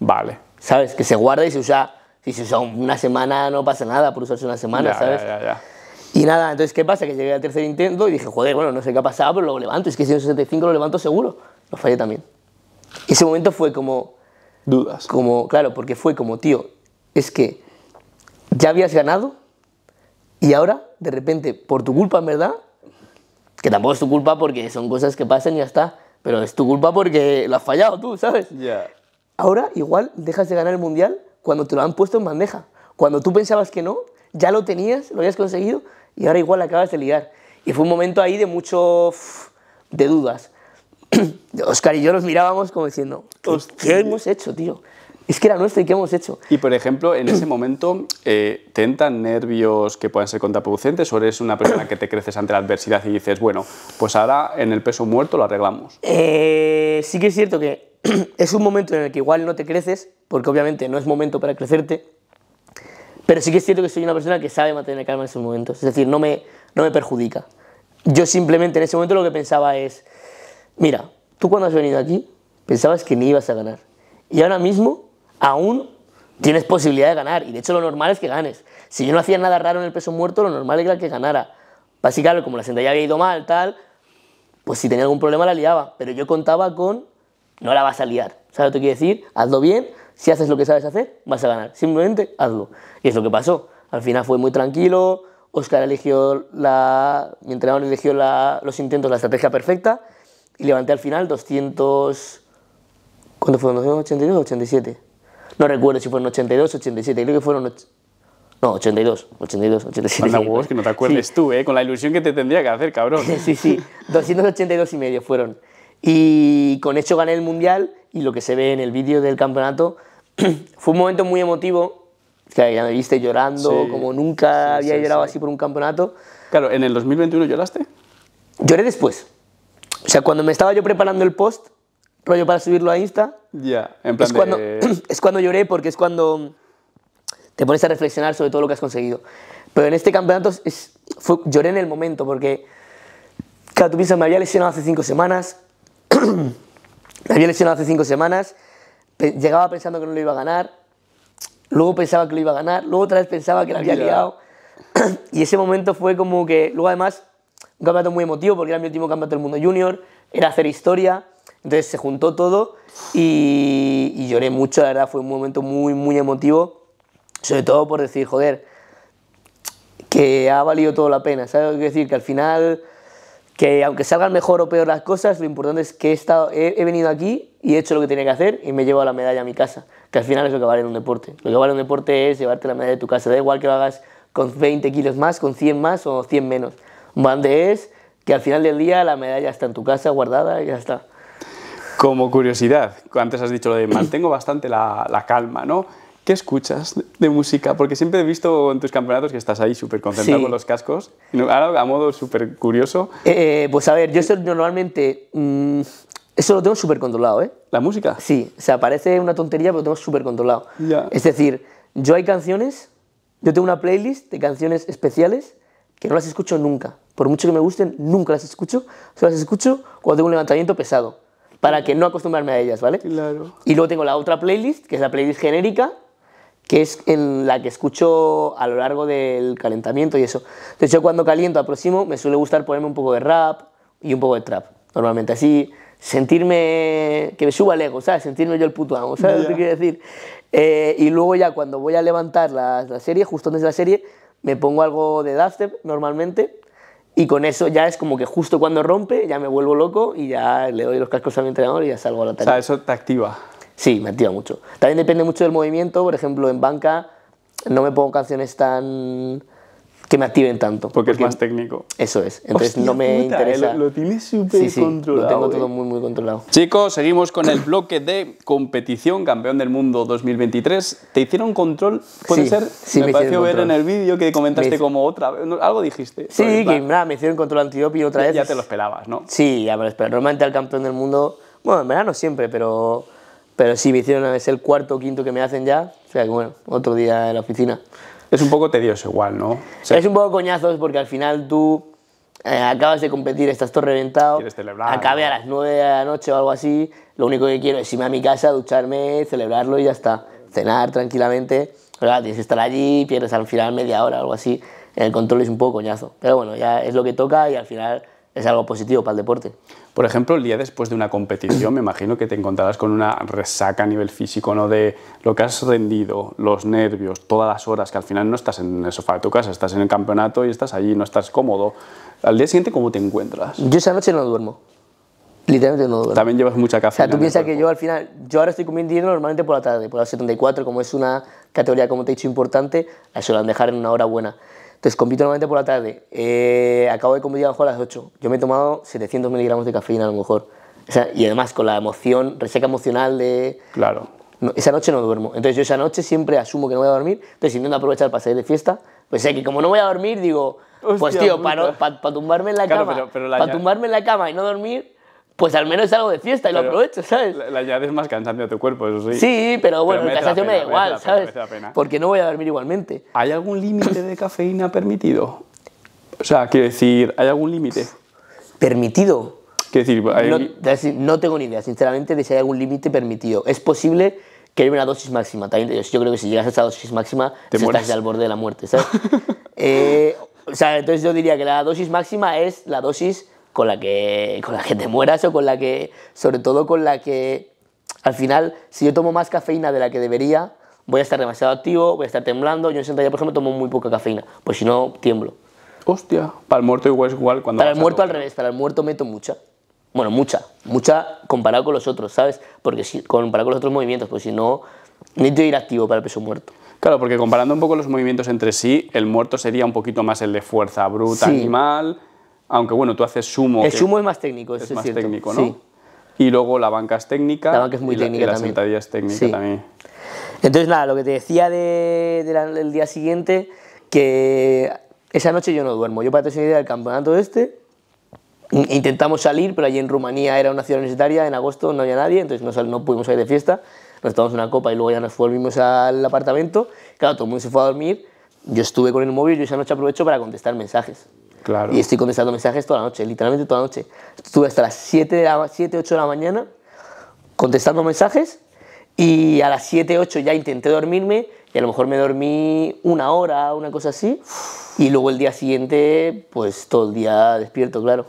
Vale. ¿Sabes? Que se guarda y se usa. Si se usa una semana, no pasa nada por usarse una semana, ¿sabes? Ya, ya, y nada, entonces, ¿qué pasa? Que llegué al tercer intento y dije, joder, bueno, no sé qué ha pasado, pero lo levanto. Es que si 165 lo levanto seguro. Lo fallé también. Y ese momento fue como Dudas. Como, claro, porque fue como, tío, es que ya habías ganado y ahora, de repente, por tu culpa, en verdad, que tampoco es tu culpa porque son cosas que pasan y ya está, pero es tu culpa porque lo has fallado tú, ¿sabes? ya, Ahora igual dejas de ganar el mundial cuando te lo han puesto en bandeja. Cuando tú pensabas que no, ya lo tenías, lo habías conseguido y ahora igual acabas de ligar. Y fue un momento ahí de mucho de dudas. Oscar y yo nos mirábamos como diciendo, ¿qué, hemos hecho, tío? Es que era nuestro y qué hemos hecho. Y por ejemplo, en ese momento, eh, ¿te entran nervios que puedan ser contraproducentes o eres una persona que te creces ante la adversidad y dices, bueno, pues ahora en el peso muerto lo arreglamos? Eh, sí que es cierto que es un momento en el que igual no te creces, porque obviamente no es momento para crecerte, pero sí que es cierto que soy una persona que sabe mantener calma en esos momentos, es decir, no me, no me perjudica. Yo simplemente en ese momento lo que pensaba es, Mira, tú cuando has venido aquí pensabas que ni ibas a ganar. Y ahora mismo aún tienes posibilidad de ganar. Y de hecho lo normal es que ganes. Si yo no hacía nada raro en el peso muerto, lo normal era que ganara. Básicamente, como la sentadilla había ido mal, tal, pues si tenía algún problema la liaba. Pero yo contaba con, no la vas a liar. ¿Sabes lo que quiero decir? Hazlo bien. Si haces lo que sabes hacer, vas a ganar. Simplemente hazlo. Y es lo que pasó. Al final fue muy tranquilo. Oscar eligió la. Mi entrenador eligió los intentos, la estrategia perfecta y levanté al final 200... ¿Cuánto fueron? ¿282 o 87? No recuerdo si fueron 82 o 87, creo que fueron... No, 82, 82, 87. Anda huevos que no te acuerdes tú, ¿eh? Con la ilusión que te tendría que hacer, cabrón. sí, sí, 282 y medio fueron. Y con esto gané el Mundial y lo que se ve en el vídeo del campeonato fue un momento muy emotivo. Que ya me viste llorando, como nunca había llorado así por un campeonato. Claro, ¿en el 2021 lloraste? Lloré después. O sea, cuando me estaba yo preparando el post, rollo para subirlo a Insta, ya, es, cuando, es cuando lloré porque es cuando te pones a reflexionar sobre todo lo que has conseguido. Pero en este campeonato es, lloré en el momento porque, claro, tú piensas, me había lesionado hace cinco semanas, me había lesionado hace cinco semanas, llegaba pensando que no lo iba a ganar, luego pensaba que lo iba a ganar, luego otra vez pensaba que lo había liado. y ese momento fue como que, luego además, un campeonato muy emotivo porque era mi último campeonato del mundo junior, era hacer historia, entonces se juntó todo y, lloré mucho, la verdad fue un momento muy, muy emotivo, sobre todo por decir, joder, que ha valido todo la pena, ¿sabes lo que decir? Que al final, que aunque salgan mejor o peor las cosas, lo importante es que he, estado, he, venido aquí y he hecho lo que tenía que hacer y me llevo la medalla a mi casa, que al final es lo que vale en un deporte. Lo que vale en un deporte es llevarte la medalla de tu casa, da igual que lo hagas con 20 kilos más, con 100 más o 100 menos. Mande es que al final del día la medalla está en tu casa guardada y ya está. Como curiosidad, antes has dicho lo de mantengo bastante la, calma, ¿no? ¿Qué escuchas de música? Porque siempre he visto en tus campeonatos que estás ahí súper concentrado con los cascos. Ahora, a modo súper curioso. Eh, pues a ver, yo eso normalmente. Mm, eso lo tengo súper controlado, ¿eh? ¿La música? Sí, o sea, parece una tontería, pero lo tengo súper controlado. Es decir, yo hay canciones, yo tengo una playlist de canciones especiales que no las escucho nunca. Por mucho que me gusten, nunca las escucho. Solo las escucho cuando tengo un levantamiento pesado, para que no acostumbrarme a ellas, ¿vale? Claro. Y luego tengo la otra playlist, que es la playlist genérica, que es en la que escucho a lo largo del calentamiento y eso. De hecho, cuando caliento, aproximo, me suele gustar ponerme un poco de rap y un poco de trap, normalmente. Así, sentirme que me suba el ego, ¿sabes? Sentirme yo el puto amo, ¿sabes lo que quiero decir? Eh, y luego ya cuando voy a levantar la, la serie, justo antes de la serie, me pongo algo de dubstep normalmente y con eso ya es como que justo cuando rompe ya me vuelvo loco y ya le doy los cascos a mi entrenador y ya salgo a la tarea. O sea, eso te activa. Sí, me activa mucho. También depende mucho del movimiento, por ejemplo, en banca no me pongo canciones tan que me activen tanto. Porque, es más técnico. Eso es. Entonces no me interesa. Eh, lo, tienes súper controlado. Lo tengo todo eh. muy, muy controlado. Chicos, seguimos con el bloque de competición, campeón del mundo 2023. ¿Te hicieron control? ¿Puede ser? me, pareció ver en el vídeo que comentaste como otra vez. Algo dijiste. Sí, que me hicieron control antidoping otra vez. Ya te los pelabas ¿no? Sí, ya me Normalmente al campeón del mundo, bueno, en verano siempre, pero. Pero sí, me hicieron, es el cuarto o quinto que me hacen ya. O sea que bueno, otro día en la oficina. Es un poco tedioso igual, ¿no? es un poco coñazos porque al final tú eh, acabas de competir, estás todo reventado. Quieres celebrar. Acabe a las 9 de la noche o algo así. Lo único que quiero es irme a mi casa, ducharme, celebrarlo y ya está. Cenar tranquilamente. Pero tienes que estar allí, pierdes al final media hora o algo así. El control es un poco coñazo. Pero bueno, ya es lo que toca y al final es algo positivo para el deporte. Por ejemplo, el día después de una competición, me imagino que te encontrarás con una resaca a nivel físico, ¿no? De lo que has rendido, los nervios, todas las horas, que al final no estás en el sofá de tu casa, estás en el campeonato y estás allí, no estás cómodo. Al día siguiente, ¿cómo te encuentras? Yo esa noche no duermo. Literalmente no duermo. También llevas mucha café. O sea, tú piensas que yo al final, yo ahora estoy comiendo normalmente por la tarde, por las 74, como es una categoría, como te he dicho, importante, la suelen dejar en una hora buena. Entonces compito normalmente por la tarde. Eh, acabo de comer a a las 8. Yo me he tomado 700 miligramos de cafeína a lo mejor. y además con la emoción, reseca emocional de... Claro. esa noche no duermo. Entonces yo esa noche siempre asumo que no voy a dormir. Entonces intento aprovechar para salir de fiesta. Pues sé que como no voy a dormir, digo, pues tío, para, para, tumbarme en la cama, para tumbarme en la cama y no dormir, pues al menos es algo de fiesta y lo aprovecho, ¿sabes? La llave es más cansante a tu cuerpo, eso sí. Sí, pero bueno, pero el me da igual, ¿sabes? Porque no voy a dormir igualmente. ¿Hay algún límite de cafeína permitido? O sea, quiero decir, ¿hay algún límite? ¿Permitido? Quiero decir, no, tengo ni idea, sinceramente, de si hay algún límite permitido. Es posible que haya una dosis máxima. yo creo que si llegas a esa dosis máxima, Te estás estás al borde de la muerte, ¿sabes? Eh, o sea, entonces yo diría que la dosis máxima es la dosis con la que, con la que te mueras o con la que, sobre todo con la que, al final, si yo tomo más cafeína de la que debería, voy a estar demasiado activo, voy a estar temblando. Yo en sentadilla, por ejemplo, tomo muy poca cafeína, pues si no, tiemblo. Hostia, para el muerto igual es igual cuando... Para el muerto al revés, para el muerto meto mucha. Bueno, mucha, mucha comparado con los otros, ¿sabes? Porque si, comparado con los otros movimientos, pues si no, necesito ir activo para el peso muerto. Claro, porque comparando un poco los movimientos entre sí, el muerto sería un poquito más el de fuerza bruta, animal, aunque bueno, tú haces sumo. El sumo es más técnico, es, más técnico, ¿no? Sí. Y luego la banca es técnica. La banca es muy técnica la, y La sentadilla es técnica también. Entonces, nada, lo que te decía del día siguiente, que esa noche yo no duermo. Yo, para tener una idea del campeonato este, intentamos salir, pero allí en Rumanía era una ciudad universitaria, en agosto no había nadie, entonces no, no pudimos salir de fiesta. Nos tomamos una copa y luego ya nos volvimos al apartamento. Claro, todo el mundo se fue a dormir. Yo estuve con el móvil y esa noche aprovecho para contestar mensajes. Y estoy contestando mensajes toda la noche, literalmente toda la noche. Estuve hasta las 7, de la, 8 de la mañana contestando mensajes y a las 7, 8 ya intenté dormirme y a lo mejor me dormí una hora, una cosa así. Y luego el día siguiente, pues todo el día despierto, claro.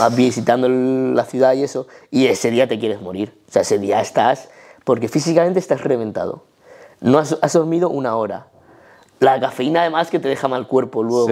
Ah, visitando la ciudad y eso. Y ese día te quieres morir. O sea, ese día estás, porque físicamente estás reventado. No has dormido una hora. La cafeína además que te deja mal cuerpo luego.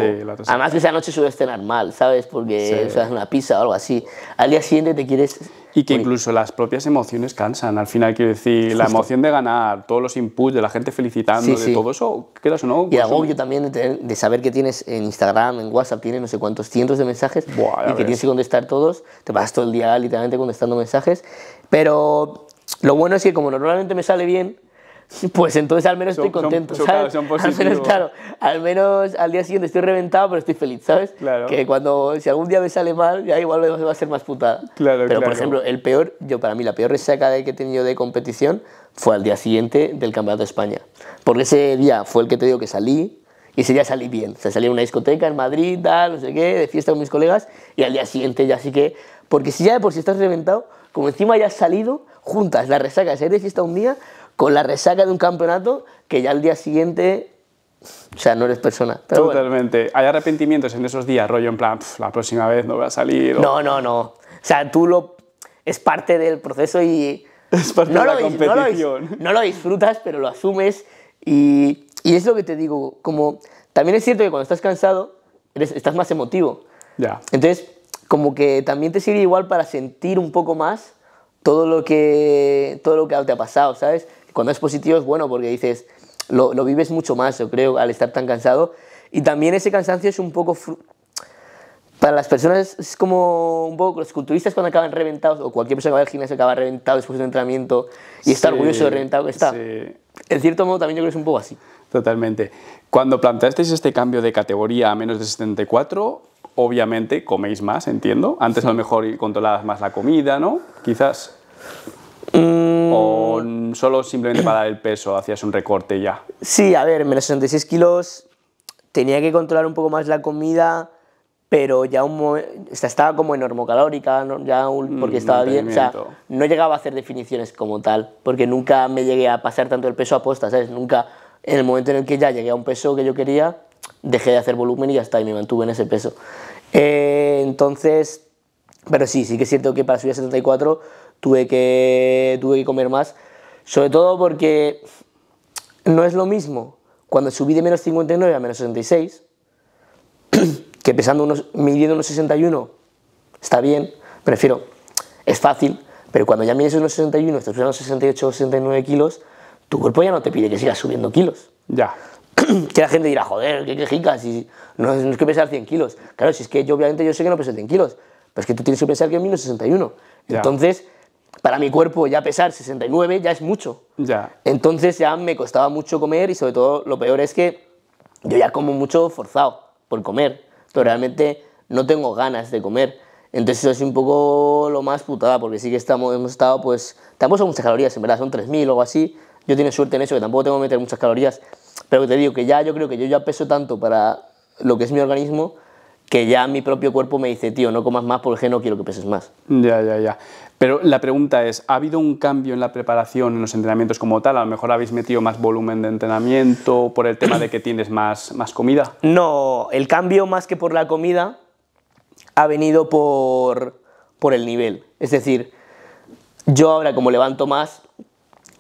además que esa noche suele cenar mal, ¿sabes? Porque sí. una pizza o algo así. Al día siguiente te quieres... Y que incluso las propias emociones cansan. Al final quiero decir, la emoción de ganar, todos los inputs de la gente felicitando, de todo eso, quedas o no. Y pues agobio también de, saber que tienes en Instagram, en WhatsApp, tienes no sé cuántos cientos de mensajes y que tienes que contestar todos. Te pasas todo el día literalmente contestando mensajes. Pero lo bueno es que como normalmente me sale bien, pues entonces al menos estoy contento, ¿sabes? al menos, claro, al menos al día siguiente estoy reventado, pero estoy feliz, ¿sabes? Claro. Que cuando, si algún día me sale mal, ya igual me va a ser más putada. Claro, pero por ejemplo, el peor, yo para mí la peor resaca que he tenido de competición fue al día siguiente del Campeonato de España. Porque ese día fue el que te digo que salí, y ese día salí bien. O sea, salí a una discoteca en Madrid, tal, no sé qué, de fiesta con mis colegas, y al día siguiente ya sí que... Porque si ya de por si estás reventado, como encima ya salido, juntas la resaca, salir de fiesta un día, con la resaca de un campeonato que ya al día siguiente o sea, no eres persona. Totalmente. ¿Hay arrepentimientos en esos días? Rollo en plan, la próxima vez no voy a salir. No, no, no. O sea, tú lo... Es parte del proceso y... Es parte no de la lo competición. no lo, disfrutas, pero lo asumes y, y, es lo que te digo. Como... También es cierto que cuando estás cansado, eres, estás más emotivo. Ya. Entonces, como que también te sirve igual para sentir un poco más todo lo que, todo lo que te ha pasado, ¿sabes? Cuando es positivo es bueno porque dices, lo, lo vives mucho más, yo creo, al estar tan cansado. Y también ese cansancio es un poco... Para las personas es como un poco los culturistas cuando acaban reventados, o cualquier persona que va al gimnasio acaba reventado después de entrenamiento y está orgulloso de reventado que está. En cierto modo también yo creo que es un poco así. Totalmente. Cuando planteasteis este cambio de categoría a menos de 74, obviamente coméis más, entiendo. Antes a lo mejor controlabas más la comida, ¿no? Quizás. Mm. ¿O solo simplemente para el peso hacías un recorte ya? Sí, a ver, menos 66 kilos, tenía que controlar un poco más la comida, pero ya un estaba como en ya mm, porque estaba bien, o sea, no llegaba a hacer definiciones como tal, porque nunca me llegué a pasar tanto el peso a posta, ¿sabes? Nunca, en el momento en el que ya llegué a un peso que yo quería, dejé de hacer volumen y ya está, y me mantuve en ese peso. Eh, entonces, pero sí, sí que es cierto que para subir a 74 tuve que, tuve que comer más, sobre todo porque no es lo mismo cuando subí de menos 59 a menos 66, que pesando unos, midiendo unos 61 está bien, prefiero, es fácil, pero cuando ya mides unos 61, estás unos 68 o 69 kilos, tu cuerpo ya no te pide que sigas subiendo kilos. Ya. que la gente dirá, joder, qué quejicas, y no, es que pesar 100 kilos. Claro, si es que yo obviamente yo sé que no peso 100 kilos, pero es que tú tienes que pensar que menos 61. Entonces para mi cuerpo ya pesar 69 ya es mucho. Ya. Entonces ya me costaba mucho comer y sobre todo lo peor es que yo ya como mucho forzado por comer. Pero realmente no tengo ganas de comer. Entonces eso es un poco lo más putada porque sí que estamos, hemos estado pues... Tampoco son muchas calorías, en verdad, son 3.000 o algo así. Yo tengo suerte en eso, que tampoco tengo que meter muchas calorías. Pero te digo que ya yo creo que yo ya peso tanto para lo que es mi organismo que ya mi propio cuerpo me dice, tío, no comas más porque no quiero que peses más. Ya, ya, ya. Pero la pregunta es, ¿ha habido un cambio en la preparación, en los entrenamientos como tal? A lo mejor habéis metido más volumen de entrenamiento por el tema de que tienes más, más comida. No, el cambio más que por la comida ha venido por, el nivel. Es decir, yo ahora como levanto más,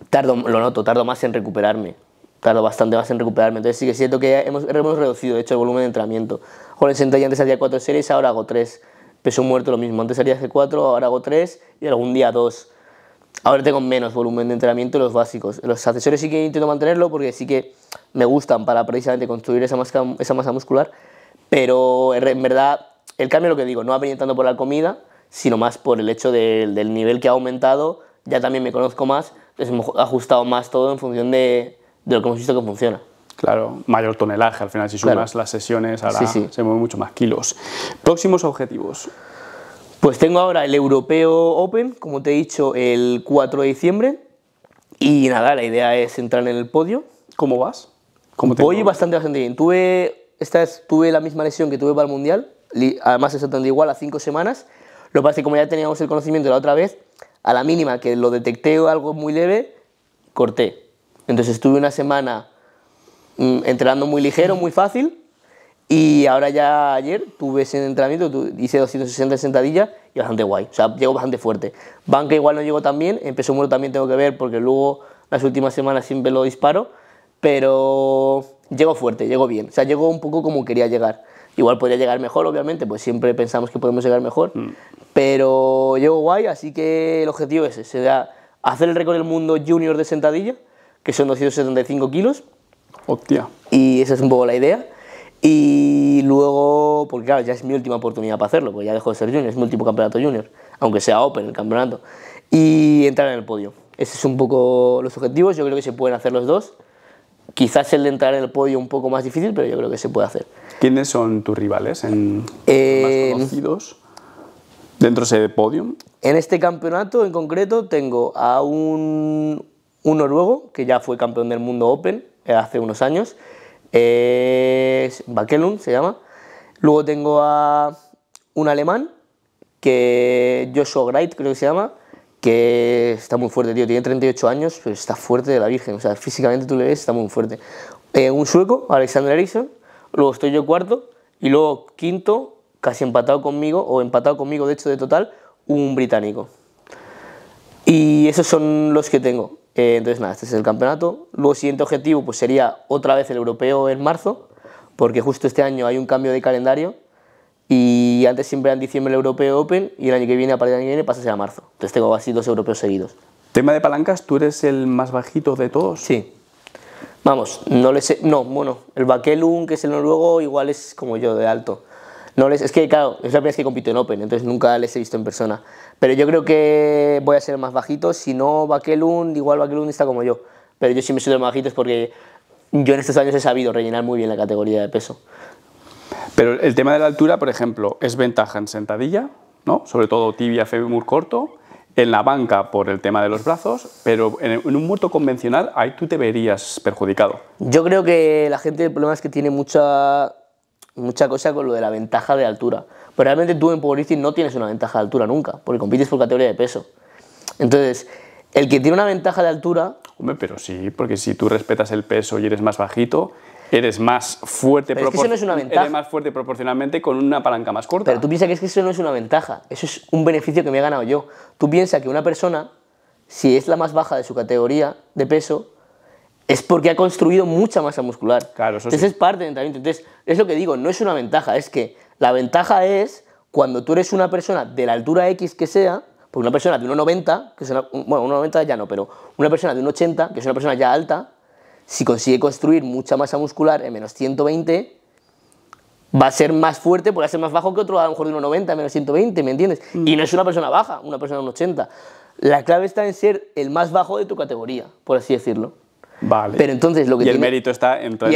tardo, lo noto, tardo más en recuperarme. Tardo bastante más en recuperarme. Entonces sí que es cierto que hemos, reducido, hecho, el volumen de entrenamiento. Con el sentadilla antes hacía cuatro series, ahora hago tres peso muerto lo mismo, antes haría G4, ahora hago 3 y algún día 2. Ahora tengo menos volumen de entrenamiento los básicos. Los accesorios sí que intento mantenerlo porque sí que me gustan para precisamente construir esa masa, esa masa muscular, pero en verdad el cambio lo que digo, no ha venido por la comida, sino más por el hecho del nivel que ha aumentado, ya también me conozco más, he ajustado más todo en función de, de lo que hemos visto que funciona. Claro, mayor tonelaje. Al final, si sumas las sesiones, ahora se mueven mucho más kilos. Próximos objetivos. Pues tengo ahora el Europeo Open, como te he dicho, el 4 de diciembre. Y nada, la idea es entrar en el podio. ¿Cómo vas? Como Voy bastante, bastante bien. Tuve, esta la misma lesión que tuve para el Mundial, además exactamente igual, a cinco semanas. Lo que pasa es que como ya teníamos el conocimiento la otra vez, a la mínima que lo detecté algo muy leve, corté. Entonces estuve una semana Mm, entrenando muy ligero, muy fácil. Y ahora ya ayer tuve ese entrenamiento, hice 260 sentadillas y bastante guay. O sea, llego bastante fuerte. Banca igual no llego tan bien, empezó muerto también tengo que ver porque luego las últimas semanas siempre lo disparo. Pero llego fuerte, llego bien. O sea, llego un poco como quería llegar. Igual podría llegar mejor, obviamente, pues siempre pensamos que podemos llegar mejor. Mm. Pero llego guay, así que el objetivo es ese, hacer el récord del mundo junior de sentadilla, que son 275 kilos y esa es un poco la idea. Y luego, porque claro, ya es mi última oportunidad para hacerlo, porque ya dejo de ser junior, es mi último campeonato junior, aunque sea Open el campeonato, y entrar en el podio. Ese es un poco los objetivos, yo creo que se pueden hacer los dos. Quizás el de entrar en el podio un poco más difícil, pero yo creo que se puede hacer. ¿Quiénes son tus rivales en más eh, conocidos dentro de ese podio En este campeonato en concreto tengo a un, un noruego que ya fue campeón del mundo Open, eh, hace unos años. Es se llama. Luego tengo a un alemán, que Joshua Greit, creo que se llama, que está muy fuerte, tío. Tiene 38 años, pero está fuerte de la Virgen. O sea, físicamente tú le ves, está muy fuerte. Eh, un sueco, Alexander Eriksson. Luego estoy yo cuarto. Y luego quinto, casi empatado conmigo, o empatado conmigo, de hecho, de total, un británico. Y esos son los que tengo. Eh, entonces, nada, este es el campeonato. Luego, siguiente objetivo pues sería otra vez el europeo en marzo, porque justo este año hay un cambio de calendario y antes siempre era en diciembre el europeo Open y el año que viene, a partir del año que viene, pasa a ser marzo. Entonces tengo así dos europeos seguidos. Tema de palancas, ¿tú eres el más bajito de todos? Sí. Vamos, no le sé, no, bueno, el baquelum que es el noruego, igual es como yo, de alto es que, claro, es la primera vez que compito en Open, entonces nunca les he visto en persona. Pero yo creo que voy a ser más bajito. Si no, Bakelund, igual Bakelund está como yo. Pero yo sí sí soy más bajito, es porque yo en estos años he sabido rellenar muy bien la categoría de peso. Pero el tema de la altura, por ejemplo, es ventaja en sentadilla, ¿no? Sobre todo tibia, muy corto en la banca por el tema de los brazos, pero en un muerto convencional ahí tú te verías perjudicado. Yo creo que la gente el problema es que tiene mucha mucha cosa con lo de la ventaja de altura. Pero realmente tú en powerlifting no tienes una ventaja de altura nunca, porque compites por categoría de peso. Entonces, el que tiene una ventaja de altura... Hombre, pero sí, porque si tú respetas el peso y eres más bajito, eres más fuerte proporcionalmente con una palanca más corta. Pero tú piensas que, que eso no es una ventaja, eso es un beneficio que me he ganado yo. Tú piensas que una persona, si es la más baja de su categoría de peso, es porque ha construido mucha masa muscular. Claro, eso es parte del entrenamiento. Entonces, es lo que digo, no es una ventaja, es que la ventaja es cuando tú eres una persona de la altura X que sea, porque una persona de 1,90, que una, bueno, 1,90 ya no, pero una persona de 1,80, que es una persona ya alta, si consigue construir mucha masa muscular en menos 120, va a ser más fuerte porque va a ser más bajo que otro, a lo mejor de 1,90 menos 120, ¿me entiendes? Mm. Y no es una persona baja, una persona de 1,80. La clave está en ser el más bajo de tu categoría, por así decirlo. Vale. Pero entonces lo que y el mérito está en, el está y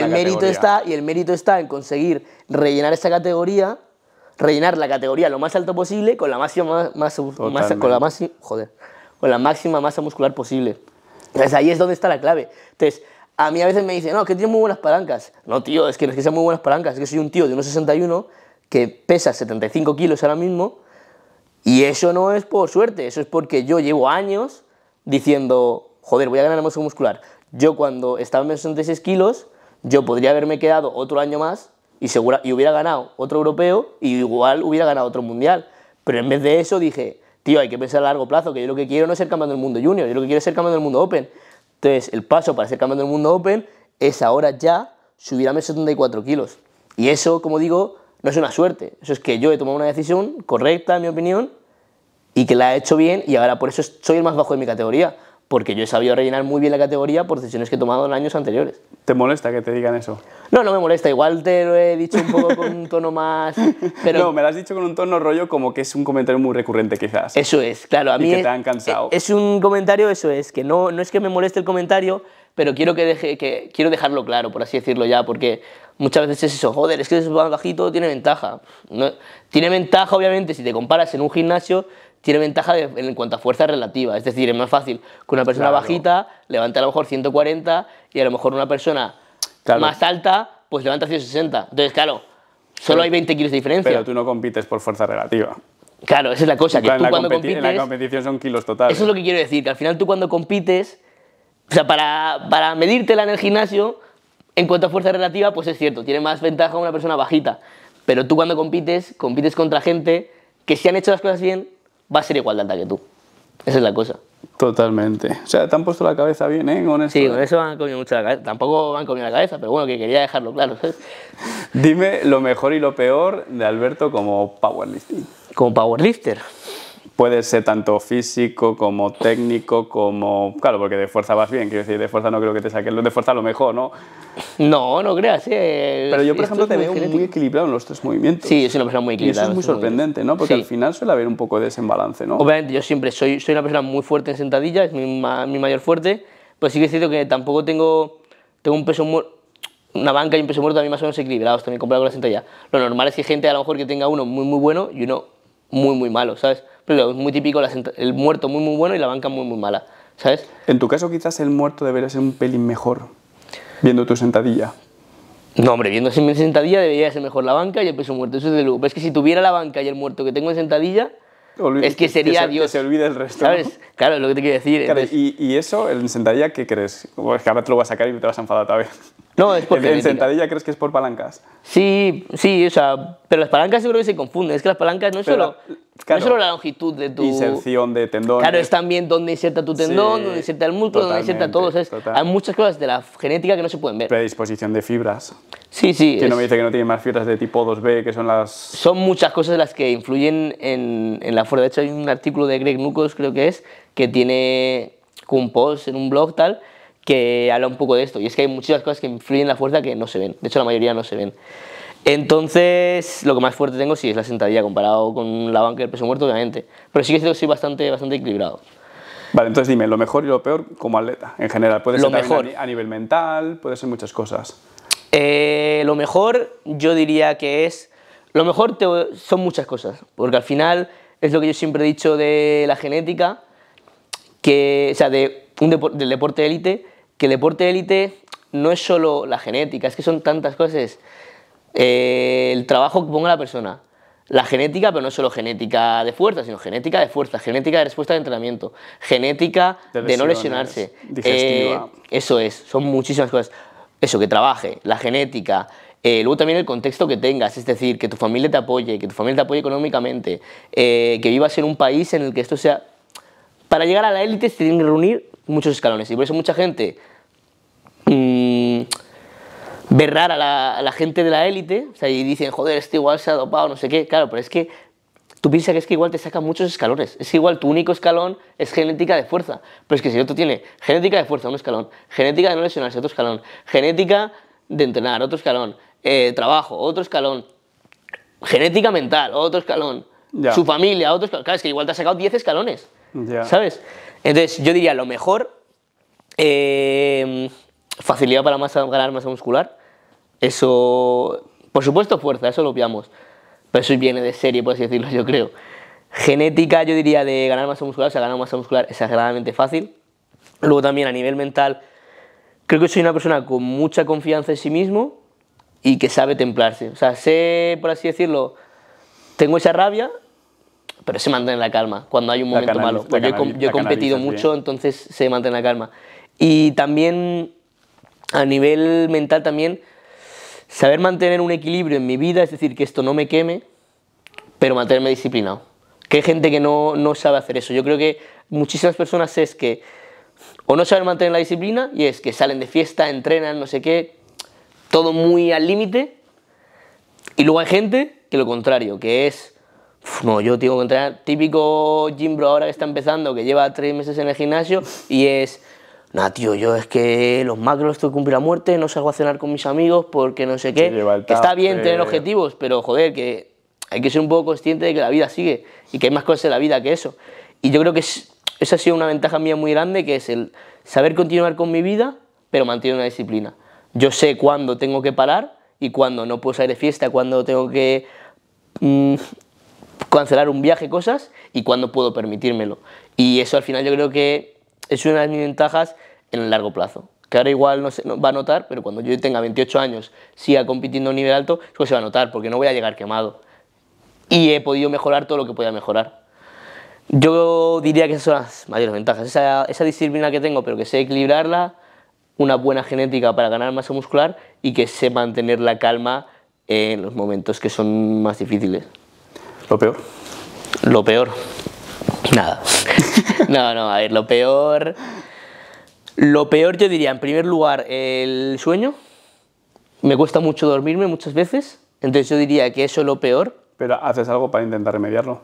el mérito está en conseguir rellenar esa categoría, rellenar la categoría lo más alto posible con la máxima masa, con la con la máxima masa muscular posible. Entonces ahí es donde está la clave. Entonces a mí a veces me dicen, no, que tienes muy buenas palancas. No, tío, es que no es que sean muy buenas palancas, es que soy un tío de unos 61 que pesa 75 kilos ahora mismo y eso no es por suerte, eso es porque yo llevo años diciendo, joder, voy a ganar masa muscular, yo cuando estaba en 66 kilos, yo podría haberme quedado otro año más y, segura, y hubiera ganado otro europeo y igual hubiera ganado otro mundial. Pero en vez de eso dije, tío, hay que pensar a largo plazo, que yo lo que quiero no es ser campeón del mundo junior, yo lo que quiero es ser campeón del mundo open. Entonces, el paso para ser campeón del mundo open es ahora ya subir a 74 kilos. Y eso, como digo, no es una suerte. Eso es que yo he tomado una decisión correcta, en mi opinión, y que la he hecho bien, y ahora por eso soy el más bajo de mi categoría porque yo he sabido rellenar muy bien la categoría por decisiones que he tomado en años anteriores. ¿Te molesta que te digan eso? No, no me molesta, igual te lo he dicho un poco con un tono más... Pero... No, me lo has dicho con un tono rollo como que es un comentario muy recurrente quizás. Eso es, claro, a mí... Y que te han cansado. Es un comentario, eso es, que no, no es que me moleste el comentario, pero quiero, que, deje, que quiero dejarlo claro, por así decirlo ya, porque muchas veces es eso, joder, es que es bajito, tiene ventaja. No, tiene ventaja, obviamente, si te comparas en un gimnasio tiene ventaja en cuanto a fuerza relativa. Es decir, es más fácil que una persona bajita levante a lo mejor 140 y a lo mejor una persona más alta pues levanta 160. Entonces, claro, solo hay 20 kilos de diferencia. Pero tú no compites por fuerza relativa. Claro, esa es la cosa. Que tú cuando compites, en la competición son kilos totales. Eso es lo que quiero decir, que al final tú cuando compites, o sea, para, para medírtela en el gimnasio, en cuanto a fuerza relativa, pues es cierto, tiene más ventaja una persona bajita. Pero tú cuando compites, compites contra gente que si han hecho las cosas bien, va a ser igual de alta que tú. Esa es la cosa. Totalmente. O sea, te han puesto la cabeza bien, ¿eh? Con sí, con ¿eh? eso han comido mucho la cabeza. Tampoco han comido la cabeza, pero bueno, que quería dejarlo claro. Dime lo mejor y lo peor de Alberto como powerlifting. Como powerlifter puede ser tanto físico como técnico, como... Claro, porque de fuerza vas bien, quiero decir, de fuerza no creo que te saquen, de fuerza a lo mejor, ¿no? No, no creas, eh. Pero yo, por ejemplo, te veo muy equilibrado en los tres movimientos. Sí, soy una persona muy equilibrada. Y eso es muy sorprendente, ¿no? Porque al final suele haber un poco de desembalance, ¿no? Obviamente, yo siempre soy, soy una persona muy fuerte en sentadilla, es mi, mi mayor fuerte, pero sí que es cierto que tampoco tengo, tengo un peso muy una banca y un peso muerto también más o menos equilibrados, también comparado con la sentadilla. Lo normal es que gente a lo mejor que tenga uno muy muy bueno y uno muy muy malo, ¿sabes? pero es muy típico el muerto muy muy bueno y la banca muy muy mala, ¿sabes? En tu caso quizás el muerto debería ser un pelín mejor, viendo tu sentadilla. No, hombre, viendo mi sentadilla debería ser mejor la banca y el peso muerto, eso es de lujo. Pero es que si tuviera la banca y el muerto que tengo en sentadilla, es que sería Dios. se olvide el resto. ¿Sabes? Claro, lo que te quiero decir. y, eso, el sentadilla, ¿qué crees? Es que ahora te lo voy a sacar y te vas a enfadar vez. No, es porque ¿En, sentadilla crees que es por palancas? Sí, sí, o sea, pero las palancas seguro que se confunden. Es que las palancas no es, solo, solo la longitud de tu... Inserción de tendón. Claro, es también dónde inserta tu tendón, dónde inserta el músculo, dónde inserta todo. ¿sabes? Hay muchas cosas de la genética que no se pueden ver. Predisposición de fibras. Sí, sí. Que no me dice que no tiene más fibras de tipo 2B, que son las... Son muchas cosas las que influyen en, en la fuerza. De hecho, hay un artículo de Greg Nucos, creo que es, que tiene un post en un blog tal que habla un poco de esto. Y es que hay muchas cosas que influyen en la fuerza que no se ven. De hecho, la mayoría no se ven. Entonces, lo que más fuerte tengo sí es la sentadilla comparado con la banca del peso muerto, obviamente. Pero sí que sí bastante, bastante equilibrado. Vale, entonces dime, lo mejor y lo peor como atleta, en general. Puede lo ser mejor. a nivel mental, puede ser muchas cosas. Eh, lo mejor yo diría que es... Lo mejor son muchas cosas, porque al final es lo que yo siempre he dicho de la genética, que, o sea, de un del deporte élite, que el deporte élite no es solo la genética, es que son tantas cosas. Eh, el trabajo que ponga la persona, la genética, pero no solo genética de fuerza, sino genética de fuerza, genética de respuesta de entrenamiento, genética de, no lesionarse. Eh, eso es, son muchísimas cosas. Eso, que trabaje, la genética, eh, luego también el contexto que tengas, es decir, que tu familia te apoye, que tu familia te apoye económicamente, que vivas en un país en el que esto sea... Para llegar a la élite se tienen que reunir muchos escalones. Y por eso mucha gente berrar mm, a la, gente de la élite o sea, y dicen, joder, este igual se ha dopado, no sé qué. Claro, pero es que tú piensas que es que igual te saca muchos escalones. Es igual tu único escalón es genética de fuerza. Pero es que si otro tiene genética de fuerza, un escalón, genética de no lesionarse, otro escalón, genética de entrenar, otro escalón, eh, trabajo, otro escalón, genética mental, otro escalón, su familia, otro escalón. Claro, es que igual te ha sacado 10 escalones. ¿Sabes? Entonces, yo diría lo mejor, em, facilidad para ganar masa muscular. Eso, por supuesto, fuerza, eso lo obviamos. Pero eso viene de serie, por así decirlo, yo creo. Genética, yo diría de ganar masa muscular, o sea, ganar masa muscular es agradablemente fácil. Luego también a nivel mental, creo que soy una persona con mucha confianza en sí mismo y que sabe templarse. O sea, sé, por así decirlo, tengo esa rabia, pero se mantiene la calma cuando hay un momento malo. Pues yo, he competido mucho, entonces se mantiene la calma. Y también a nivel mental también, saber mantener un equilibrio en mi vida, es decir, que esto no me queme, pero mantenerme disciplinado. Que hay gente que no, no sabe hacer eso. Yo creo que muchísimas personas es que o no saben mantener la disciplina y es que salen de fiesta, entrenan, no sé qué, todo muy al límite. Y luego hay gente que lo contrario, que es no, yo tengo que entrenar. Típico gym bro ahora que está empezando, que lleva tres meses en el gimnasio y es. Nada, tío, yo es que los macros estoy cumplir a muerte, no salgo a cenar con mis amigos porque no sé qué. está bien tener objetivos, pero joder, que hay que ser un poco consciente de que la vida sigue y que hay más cosas en la vida que eso. Y yo creo que es, esa ha sido una ventaja mía muy grande, que es el saber continuar con mi vida, pero mantener una disciplina. Yo sé cuándo tengo que parar y cuándo no puedo salir de fiesta, cuándo tengo que mm, cancelar un viaje, cosas, y cuando puedo permitírmelo. Y eso al final yo creo que es una de mis ventajas en el largo plazo. Que ahora igual no se va a notar, pero cuando yo tenga 28 años, siga compitiendo a un nivel alto, eso se va a notar, porque no voy a llegar quemado. Y he podido mejorar todo lo que podía mejorar. Yo diría que esas son las mayores ventajas. Esa, esa disciplina que tengo, pero que sé equilibrarla, una buena genética para ganar masa muscular y que sé mantener la calma en los momentos que son más difíciles. ¿Lo peor? Lo peor. Nada. no, no, a ver, lo peor. Lo peor yo diría, en primer lugar, el sueño. Me cuesta mucho dormirme muchas veces. Entonces yo diría que eso es lo peor. Pero haces algo para intentar remediarlo.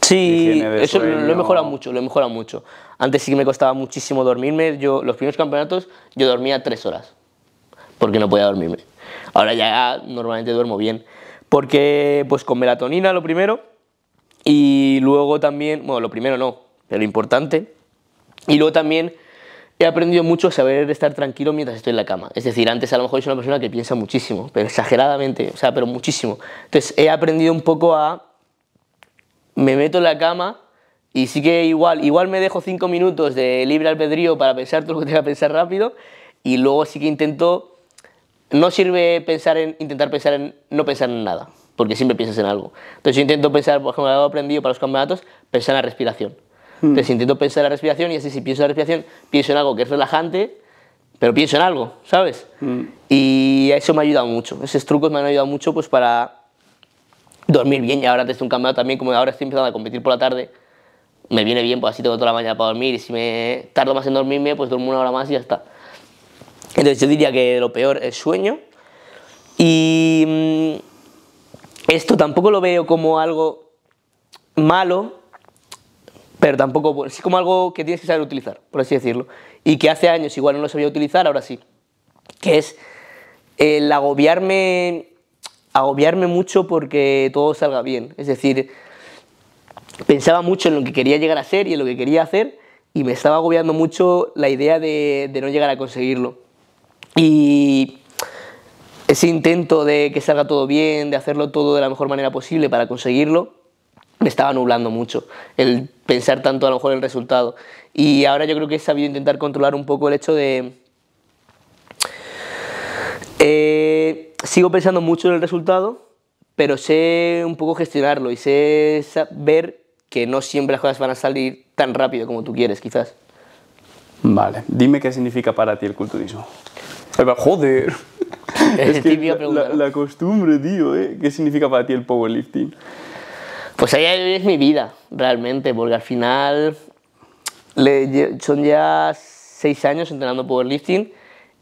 Sí, eso lo he mejorado mucho, lo he mejorado mucho. Antes sí que me costaba muchísimo dormirme. Yo, los primeros campeonatos yo dormía tres horas porque no podía dormirme. Ahora ya normalmente duermo bien. Porque pues con melatonina lo primero y luego también, bueno, lo primero no, pero lo importante. Y luego también he aprendido mucho a saber estar tranquilo mientras estoy en la cama. Es decir, antes a lo mejor soy una persona que piensa muchísimo, pero exageradamente, o sea, pero muchísimo. Entonces he aprendido un poco a... Me meto en la cama y sí que igual, igual me dejo cinco minutos de libre albedrío para pensar todo lo que tenga que pensar rápido y luego sí que intento no sirve pensar en intentar pensar en no pensar en nada, porque siempre piensas en algo. Entonces intento pensar, por ejemplo, he aprendido para los campeonatos, pensar en la respiración. Hmm. Entonces intento pensar en la respiración y así si pienso en la respiración, pienso en algo que es relajante, pero pienso en algo, ¿sabes? Hmm. Y eso me ha ayudado mucho. Esos trucos me han ayudado mucho pues para dormir bien y ahora desde un campeonato también, como ahora estoy empezando a competir por la tarde, me viene bien, pues así tengo toda la mañana para dormir y si me tardo más en dormirme, pues duermo una hora más y ya está. Entonces yo diría que lo peor es sueño. Y mm, esto tampoco lo veo como algo malo, pero tampoco, es como algo que tienes que saber utilizar, por así decirlo. Y que hace años igual no lo sabía utilizar, ahora sí. Que es el agobiarme, agobiarme mucho porque todo salga bien. Es decir, pensaba mucho en lo que quería llegar a ser y en lo que quería hacer y me estaba agobiando mucho la idea de no llegar a conseguirlo. Y ese intento de que salga todo bien, de hacerlo todo de la mejor manera posible para conseguirlo, me estaba nublando mucho el pensar tanto a lo mejor en el resultado. Y ahora yo creo que he sabido intentar controlar un poco el hecho de... Eh, sigo pensando mucho en el resultado, pero sé un poco gestionarlo y sé ver que no siempre las cosas van a salir tan rápido como tú quieres, quizás. Vale, dime qué significa para ti el culturismo joder. es la, costumbre, tío, ¿eh? ¿Qué significa para ti el powerlifting? Pues ahí es mi vida, realmente, porque al final son ya seis años entrenando powerlifting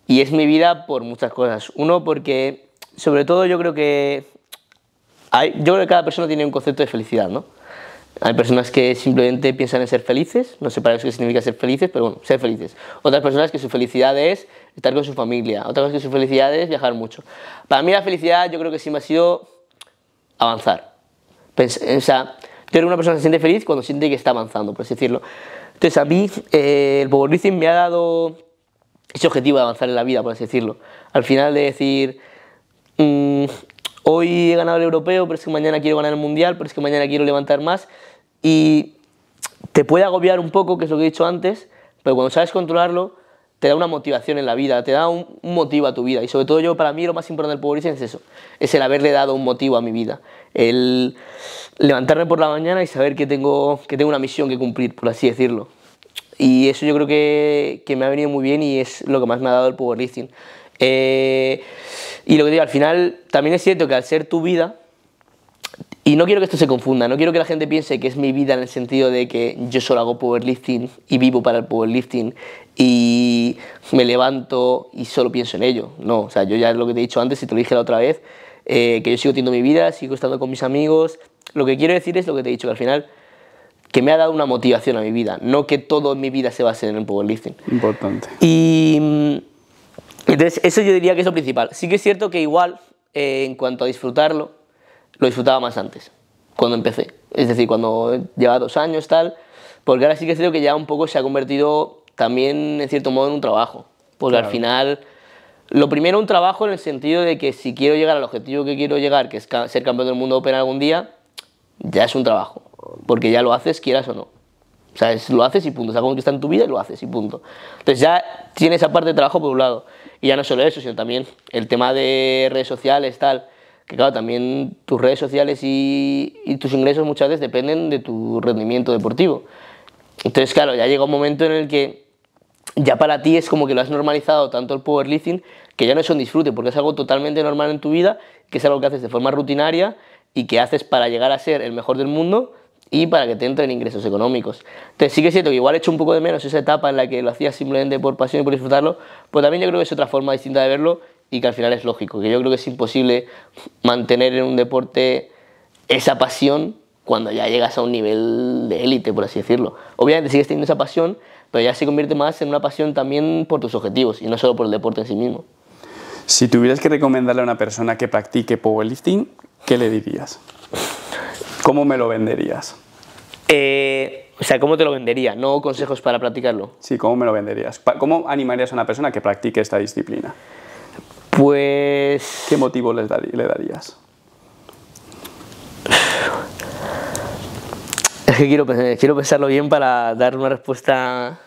y es mi vida por muchas cosas. Uno, porque sobre todo yo creo que yo creo que cada persona tiene un concepto de felicidad, ¿no? Hay personas que simplemente piensan en ser felices, no sé para eso qué significa ser felices, pero bueno, ser felices. Otras personas que su felicidad es estar con su familia, otras personas que su felicidad es viajar mucho. Para mí la felicidad yo creo que sí me ha sido avanzar. o sea, yo creo que una persona se siente feliz cuando siente que está avanzando, por así decirlo. Entonces a mí eh, el powerlifting me ha dado ese objetivo de avanzar en la vida, por así decirlo. Al final de decir, mm, hoy he ganado el europeo, pero es que mañana quiero ganar el mundial, pero es que mañana quiero levantar más y te puede agobiar un poco, que es lo que he dicho antes, pero cuando sabes controlarlo, te da una motivación en la vida, te da un, motivo a tu vida. Y sobre todo yo, para mí, lo más importante del powerlifting es eso, es el haberle dado un motivo a mi vida. El levantarme por la mañana y saber que tengo, que tengo una misión que cumplir, por así decirlo. Y eso yo creo que, me ha venido muy bien y es lo que más me ha dado el powerlifting. Eh, y lo que digo, al final también es cierto que al ser tu vida, y no quiero que esto se confunda, no quiero que la gente piense que es mi vida en el sentido de que yo solo hago powerlifting y vivo para el powerlifting y me levanto y solo pienso en ello. No, o sea, yo ya lo que te he dicho antes y te lo dije la otra vez, eh, que yo sigo teniendo mi vida, sigo estando con mis amigos. Lo que quiero decir es lo que te he dicho, que al final que me ha dado una motivación a mi vida, no que todo en mi vida se base en el powerlifting. Importante. Y mm, entonces eso yo diría que es lo principal. Sí que es cierto que igual eh, en cuanto a disfrutarlo, lo disfrutaba más antes, cuando empecé. Es decir, cuando llevaba dos años, tal. Porque ahora sí que creo que ya un poco se ha convertido también, en cierto modo, en un trabajo. Porque al final, lo primero, un trabajo en el sentido de que si quiero llegar al objetivo que quiero llegar, que es ser campeón del mundo Open algún día, ya es un trabajo. Porque ya lo haces, quieras o no. O sea, es, lo haces y punto. Es como que está en tu vida y lo haces y punto. Entonces ya tiene esa parte de trabajo por un lado. Y ya no solo eso, sino también el tema de redes sociales, tal que claro, también tus redes sociales y, tus ingresos muchas veces dependen de tu rendimiento deportivo. Entonces, claro, ya llega un momento en el que ya para ti es como que lo has normalizado tanto el powerlifting que ya no es un disfrute, porque es algo totalmente normal en tu vida, que es algo que haces de forma rutinaria y que haces para llegar a ser el mejor del mundo y para que te entren ingresos económicos. Entonces sí que es cierto que igual he hecho un poco de menos esa etapa en la que lo hacías simplemente por pasión y por disfrutarlo, pero también yo creo que es otra forma distinta de verlo y que al final es lógico, que yo creo que es imposible mantener en un deporte esa pasión cuando ya llegas a un nivel de élite, por así decirlo. Obviamente sigues teniendo esa pasión, pero ya se convierte más en una pasión también por tus objetivos y no solo por el deporte en sí mismo. Si tuvieras que recomendarle a una persona que practique powerlifting, ¿qué le dirías? ¿Cómo me lo venderías? Eh, o sea, ¿cómo te lo vendería? No consejos para practicarlo. Sí, ¿cómo me lo venderías? ¿Cómo animarías a una persona que practique esta disciplina? Pues... ¿Qué motivo le darías? Es que quiero, quiero pensarlo bien para dar una respuesta...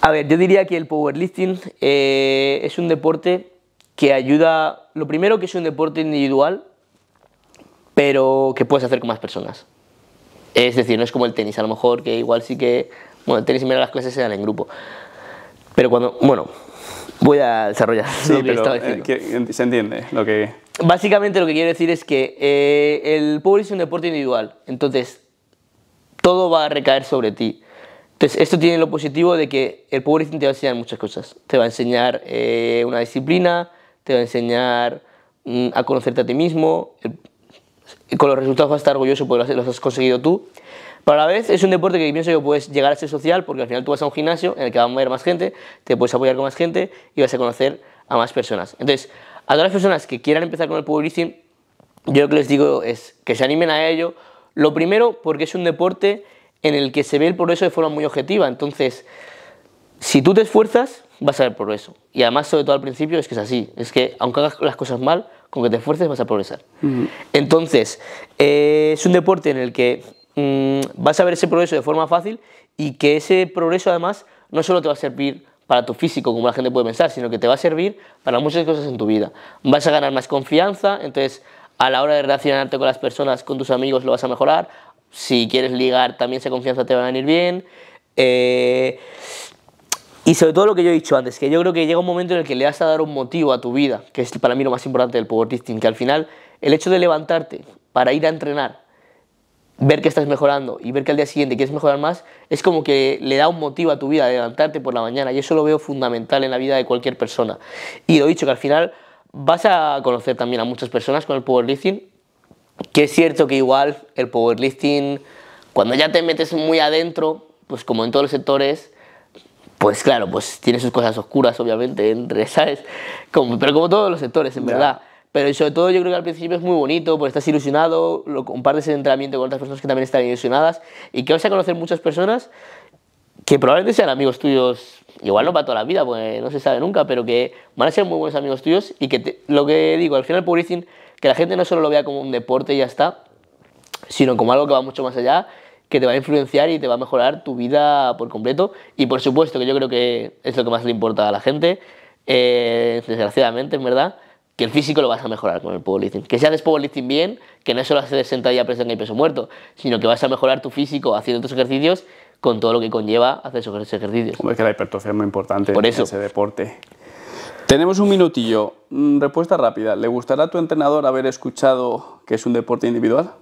A ver, yo diría que el powerlifting eh, es un deporte que ayuda, lo primero que es un deporte individual, pero que puedes hacer con más personas. Es decir, no es como el tenis, a lo mejor que igual sí que, bueno, el tenis y las clases se dan en grupo. Pero cuando, bueno, voy a desarrollar lo que estaba eh, diciendo. se entiende lo que... Básicamente lo que quiero decir es que eh, el pobre es un deporte individual, entonces todo va a recaer sobre ti. Entonces, esto tiene lo positivo de que el powerlifting te va a enseñar muchas cosas. Te va a enseñar eh, una disciplina, te va a enseñar mm, a conocerte a ti mismo. con los resultados vas a estar orgulloso porque los has conseguido tú. Pero a la vez es un deporte que pienso que puedes llegar a ser social porque al final tú vas a un gimnasio en el que va a mover más gente, te puedes apoyar con más gente y vas a conocer a más personas. Entonces, a todas las personas que quieran empezar con el publicity yo lo que les digo es que se animen a ello. Lo primero, porque es un deporte en el que se ve el progreso de forma muy objetiva. Entonces, si tú te esfuerzas, vas a ver progreso. Y además, sobre todo al principio, es que es así. Es que aunque hagas las cosas mal, con que te esfuerces vas a progresar. Entonces, eh, es un deporte en el que Mm, vas a ver ese progreso de forma fácil y que ese progreso además no solo te va a servir para tu físico, como la gente puede pensar, sino que te va a servir para muchas cosas en tu vida. Vas a ganar más confianza, entonces a la hora de relacionarte con las personas, con tus amigos, lo vas a mejorar. Si quieres ligar, también esa confianza te va a venir bien. Eh, y sobre todo lo que yo he dicho antes, que yo creo que llega un momento en el que le vas a dar un motivo a tu vida, que es para mí lo más importante del powerlifting, que al final el hecho de levantarte para ir a entrenar ver que estás mejorando y ver que al día siguiente quieres mejorar más, es como que le da un motivo a tu vida de levantarte por la mañana. Y eso lo veo fundamental en la vida de cualquier persona. Y lo dicho, que al final vas a conocer también a muchas personas con el powerlifting, que es cierto que igual el powerlifting, cuando ya te metes muy adentro, pues como en todos los sectores, pues claro, pues tiene sus cosas oscuras, obviamente, entre, ¿sabes? Como, pero como todos los sectores, en verdad. Pero sobre todo yo creo que al principio es muy bonito, porque estás ilusionado, lo compartes el entrenamiento con otras personas que también están ilusionadas y que vas a conocer muchas personas que probablemente sean amigos tuyos, igual no para toda la vida, porque no se sabe nunca, pero que van a ser muy buenos amigos tuyos y que lo que digo, al final el publishing que la gente no solo lo vea como un deporte y ya está, sino como algo que va mucho más allá, que te va a influenciar y te va a mejorar tu vida por completo y por supuesto que yo creo que es lo que más le importa a la gente, eh, desgraciadamente en verdad el físico lo vas a mejorar con el powerlifting. Que si haces powerlifting bien, que no solo haces sentadilla, presión y peso muerto, sino que vas a mejorar tu físico haciendo tus ejercicios con todo lo que conlleva hacer esos ejercicios. que la hipertrofia es muy importante Por eso. en ese deporte. Tenemos un minutillo. Mm, respuesta rápida. ¿Le gustará a tu entrenador haber escuchado que es un deporte individual?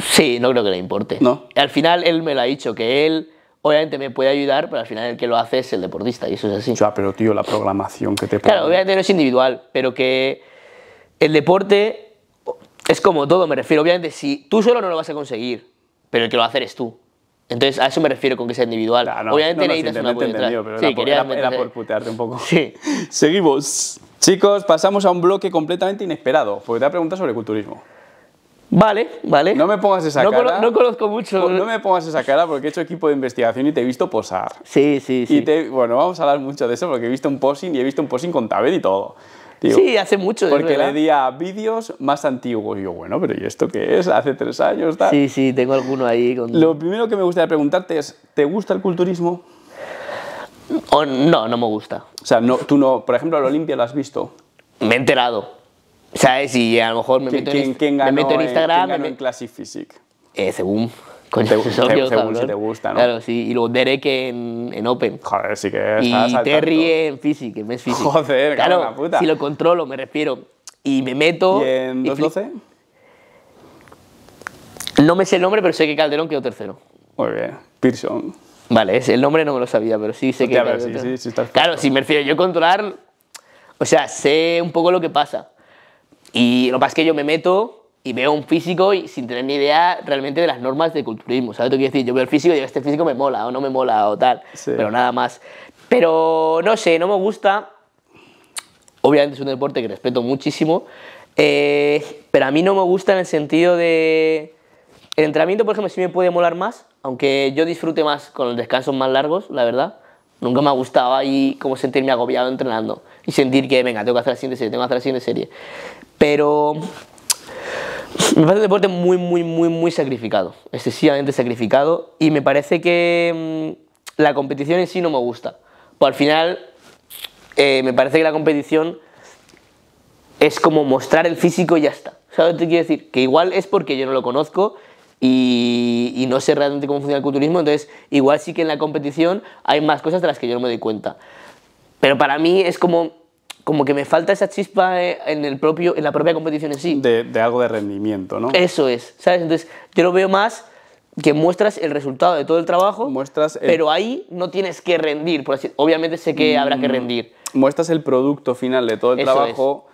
Sí, no creo que le importe. No. Al final él me lo ha dicho, que él obviamente me puede ayudar, pero al final el que lo hace es el deportista y eso es así. Ya, pero tío, la programación que te Claro, obviamente no es individual, pero que el deporte es como todo, me refiero. Obviamente, si tú solo no lo vas a conseguir, pero el que lo va a hacer es tú. Entonces, a eso me refiero con que sea individual. Obviamente no, no, entendido, pero sí, era, por, por putearte un poco. Sí. Seguimos. Chicos, pasamos a un bloque completamente inesperado, porque te voy a sobre culturismo. Vale, vale. No me pongas esa cara. no conozco mucho. No me pongas esa cara porque he hecho equipo de investigación y te he visto posar. Sí, sí, sí. te, bueno, vamos a hablar mucho de eso porque he visto un posing y he visto un posing con Tabet y todo. sí, hace mucho. Porque le di vídeos más antiguos. Y yo, bueno, pero ¿y esto qué es? Hace tres años, Sí, sí, tengo alguno ahí. Con... Lo primero que me gustaría preguntarte es, ¿te gusta el culturismo? no, no me gusta. O sea, no, tú no, por ejemplo, la Olimpia la has visto. Me he enterado. ¿Sabes? Y a lo mejor me, meto, en, me meto en Instagram. ¿quién ganó en Classic Physique? Eh, según. Con te, según si te gusta, ¿no? Claro, sí. Y luego Derek en, en Open. Joder, sí que es. Y Terry en Physique, en Mes Physique. Joder, claro, la puta. si lo controlo, me refiero. Y me meto... ¿Y en 212? No me sé el nombre, pero sé que Calderón quedó tercero. Muy bien. Pearson. Vale, el nombre no me lo sabía, pero sí sé que... sí, claro, si me refiero yo controlar... O sea, sé un poco lo que pasa. Y lo que pasa es que yo me meto y veo un físico y sin tener ni idea realmente de las normas de culturismo. ¿Sabes qué que decir? Yo veo el físico y digo, este físico me mola o no me mola o tal, pero nada más. Pero no sé, no me gusta. Obviamente es un deporte que respeto muchísimo, eh, pero a mí no me gusta en el sentido de... El entrenamiento, por ejemplo, sí me puede molar más, aunque yo disfrute más con los descansos más largos, la verdad. Nunca me gustaba ahí como sentirme agobiado entrenando y sentir que, venga, tengo que hacer la siguiente serie, tengo que hacer la siguiente serie. Pero me parece un deporte muy, muy, muy, muy sacrificado, excesivamente sacrificado y me parece que mm, la competición en sí no me gusta. Pues al final eh, me parece que la competición es como mostrar el físico y ya está. ¿Sabes lo te quiero decir? Que igual es porque yo no lo conozco y, no sé realmente cómo funciona el culturismo, entonces igual sí que en la competición hay más cosas de las que yo no me doy cuenta. Pero para mí es como, como que me falta esa chispa eh, en, el propio, en la propia competición en sí. De, algo de rendimiento, ¿no? Eso es, ¿sabes? Entonces yo lo veo más que muestras el resultado de todo el trabajo, muestras pero ahí no tienes que rendir, por así... obviamente sé que mm, habrá que rendir. Muestras el producto final de todo el trabajo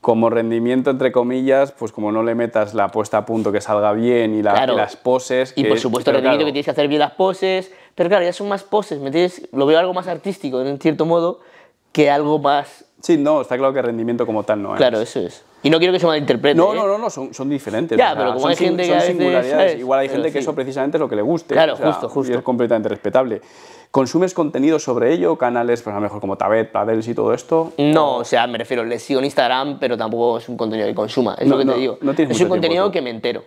como rendimiento, entre comillas, pues como no le metas la puesta a punto que salga bien y, la, las poses. Y por supuesto, el rendimiento que tienes que hacer bien las poses. Pero claro, ya son más poses, ¿me tienes, Lo veo algo más artístico, en cierto modo, que algo más. Sí, no, está claro que rendimiento como tal no es. Claro, eso es. Y no quiero que se malinterprete. No, ¿eh? no, no, son, son diferentes. Ya, pero como hay gente que. Son singularidades. Igual hay gente que eso precisamente es lo que le guste. Claro, justo, justo. Y es completamente respetable. ¿Consumes contenido sobre ello? ¿Canales, pues a lo mejor como Tabet, Padels y todo esto? No, o sea, me refiero, le sigo en Instagram, pero tampoco es un contenido que consuma, es lo que te digo. es un contenido que me entero.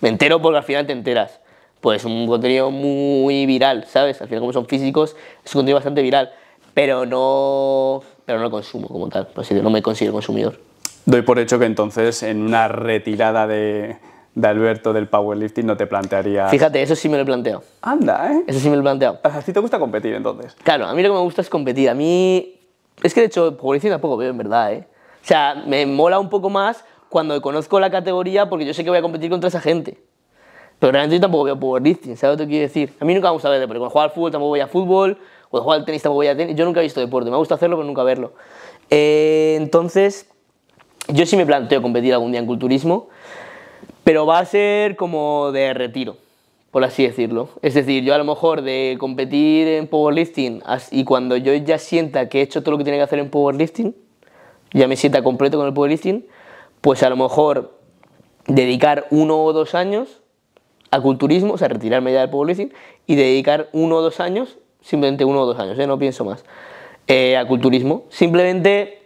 Me entero porque al final te enteras. Pues un contenido muy viral, ¿sabes? Al final como son físicos, es un contenido bastante viral, pero no, pero no lo consumo como tal, no me considero consumidor. Doy por hecho que entonces en una retirada de de Alberto del powerlifting no te plantearía. Fíjate, eso sí me lo he planteado. Anda, ¿eh? Eso sí me lo he planteado. ¿A ti te gusta competir entonces? Claro, a mí lo que me gusta es competir. A mí. Es que de hecho, powerlifting tampoco veo en verdad, ¿eh? O sea, me mola un poco más cuando conozco la categoría porque yo sé que voy a competir contra esa gente. Pero realmente yo tampoco veo powerlifting, ¿sabes lo que quiero decir? A mí nunca me gusta ver deporte. Cuando juego al fútbol tampoco voy a fútbol, cuando juego al tenis tampoco voy a tenis. Yo nunca he visto deporte, me gusta hacerlo pero nunca verlo. Eh, entonces, yo sí me planteo competir algún día en culturismo pero va a ser como de retiro, por así decirlo. Es decir, yo a lo mejor de competir en powerlifting y cuando yo ya sienta que he hecho todo lo que tiene que hacer en powerlifting, ya me sienta completo con el powerlifting, pues a lo mejor dedicar uno o dos años a culturismo, o sea, retirarme ya del powerlifting y dedicar uno o dos años, simplemente uno o dos años, ¿eh? no pienso más, eh, a culturismo. Simplemente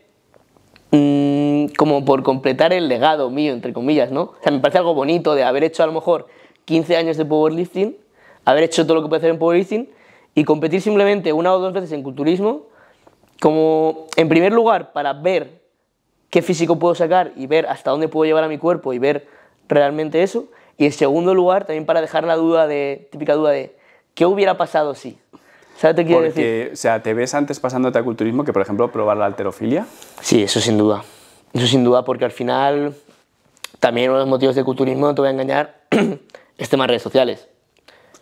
mm, como por completar el legado mío, entre comillas, ¿no? O sea, me parece algo bonito de haber hecho a lo mejor 15 años de powerlifting, haber hecho todo lo que puede hacer en powerlifting y competir simplemente una o dos veces en culturismo, como en primer lugar para ver qué físico puedo sacar y ver hasta dónde puedo llevar a mi cuerpo y ver realmente eso, y en segundo lugar también para dejar la duda de, típica duda de, ¿qué hubiera pasado si? ¿Sabes te quiero Porque, O sea, ¿te ves antes pasándote a culturismo que, por ejemplo, probar la alterofilia? Sí, eso sin duda. Eso sin duda porque al final también uno de los motivos de culturismo, no te voy a engañar, es temas redes sociales.